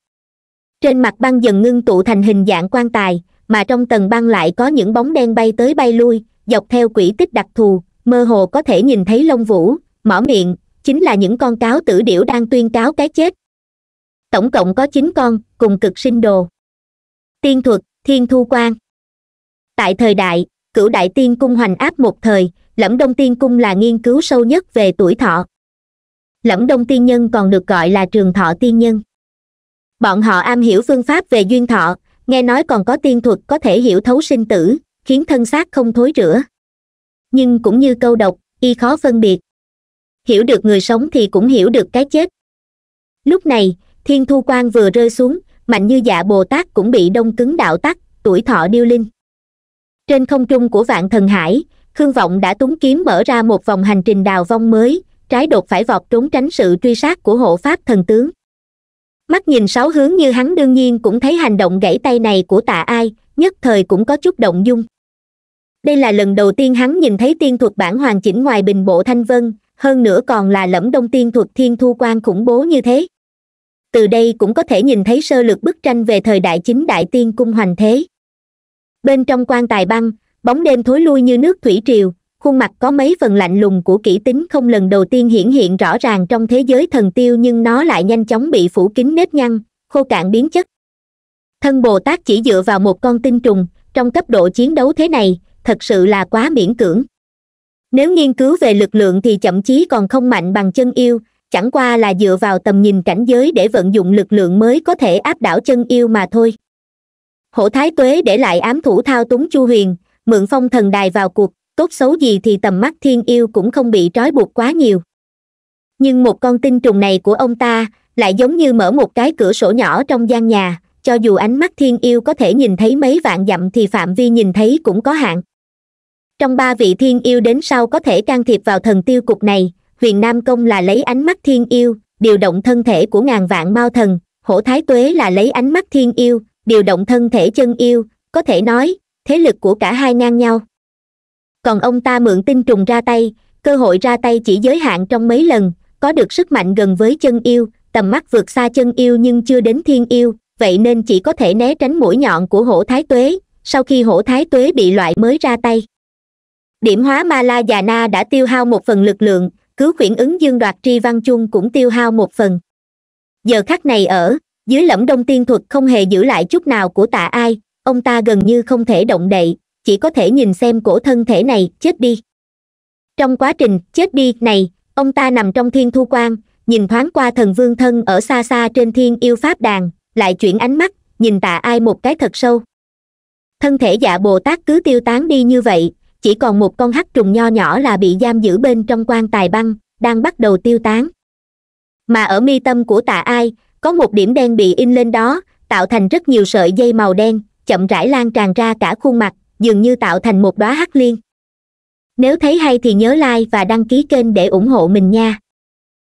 trên mặt băng dần ngưng tụ thành hình dạng quan tài mà trong tầng băng lại có những bóng đen bay tới bay lui dọc theo quỹ tích đặc thù mơ hồ có thể nhìn thấy lông vũ mỏ miệng chính là những con cáo tử điểu đang tuyên cáo cái chết tổng cộng có chín con cùng cực sinh đồ tiên thuật thiên thu quan tại thời đại cửu đại tiên cung hoành áp một thời lẫm đông tiên cung là nghiên cứu sâu nhất về tuổi thọ lẫm đông tiên nhân còn được gọi là trường thọ tiên nhân bọn họ am hiểu phương pháp về duyên thọ nghe nói còn có tiên thuật có thể hiểu thấu sinh tử khiến thân xác không thối rữa nhưng cũng như câu độc y khó phân biệt hiểu được người sống thì cũng hiểu được cái chết lúc này thiên thu quang vừa rơi xuống mạnh như dạ bồ tát cũng bị đông cứng đạo tắc tuổi thọ điêu linh trên không trung của vạn thần hải khương vọng đã túng kiếm mở ra một vòng hành trình đào vong mới trái đột phải vọt trốn tránh sự truy sát của hộ pháp thần tướng mắt nhìn sáu hướng như hắn đương nhiên cũng thấy hành động gãy tay này của tạ ai nhất thời cũng có chút động dung đây là lần đầu tiên hắn nhìn thấy tiên thuật bản hoàn chỉnh ngoài bình bộ thanh vân hơn nữa còn là lẫm đông tiên thuật thiên thu quan khủng bố như thế từ đây cũng có thể nhìn thấy sơ lược bức tranh về thời đại chính đại tiên cung hoành thế bên trong quan tài băng bóng đêm thối lui như nước thủy triều khuôn mặt có mấy phần lạnh lùng của kỹ tính không lần đầu tiên hiển hiện rõ ràng trong thế giới thần tiêu nhưng nó lại nhanh chóng bị phủ kín nếp nhăn khô cạn biến chất thân bồ tát chỉ dựa vào một con tinh trùng trong cấp độ chiến đấu thế này thật sự là quá miễn cưỡng nếu nghiên cứu về lực lượng thì chậm chí còn không mạnh bằng chân yêu chẳng qua là dựa vào tầm nhìn cảnh giới để vận dụng lực lượng mới có thể áp đảo chân yêu mà thôi hổ thái tuế để lại ám thủ thao túng chu huyền mượn phong thần đài vào cuộc tốt xấu gì thì tầm mắt thiên yêu cũng không bị trói buộc quá nhiều nhưng một con tinh trùng này của ông ta lại giống như mở một cái cửa sổ nhỏ trong gian nhà cho dù ánh mắt thiên yêu có thể nhìn thấy mấy vạn dặm thì phạm vi nhìn thấy cũng có hạn trong ba vị thiên yêu đến sau có thể can thiệp vào thần tiêu cục này huyền nam công là lấy ánh mắt thiên yêu điều động thân thể của ngàn vạn mao thần hổ thái tuế là lấy ánh mắt thiên yêu điều động thân thể chân yêu có thể nói thế lực của cả hai ngang nhau còn ông ta mượn tinh trùng ra tay cơ hội ra tay chỉ giới hạn trong mấy lần có được sức mạnh gần với chân yêu tầm mắt vượt xa chân yêu nhưng chưa đến thiên yêu vậy nên chỉ có thể né tránh mũi nhọn của hổ thái tuế sau khi hổ thái tuế bị loại mới ra tay điểm hóa ma la già na đã tiêu hao một phần lực lượng cứu quyển ứng dương đoạt tri văn chung cũng tiêu hao một phần giờ khắc này ở dưới lẫm đông tiên thuật không hề giữ lại chút nào của tạ ai ông ta gần như không thể động đậy chỉ có thể nhìn xem cổ thân thể này chết đi trong quá trình chết đi này ông ta nằm trong thiên thu quan nhìn thoáng qua thần vương thân ở xa xa trên thiên yêu pháp đàn lại chuyển ánh mắt nhìn tạ ai một cái thật sâu thân thể dạ bồ tát cứ tiêu tán đi như vậy chỉ còn một con hắc trùng nho nhỏ là bị giam giữ bên trong quan tài băng đang bắt đầu tiêu tán mà ở mi tâm của tạ ai có một điểm đen bị in lên đó tạo thành rất nhiều sợi dây màu đen chậm rãi lan tràn ra cả khuôn mặt dường như tạo thành một đóa hắc liên nếu thấy hay thì nhớ like và đăng ký kênh để ủng hộ mình nha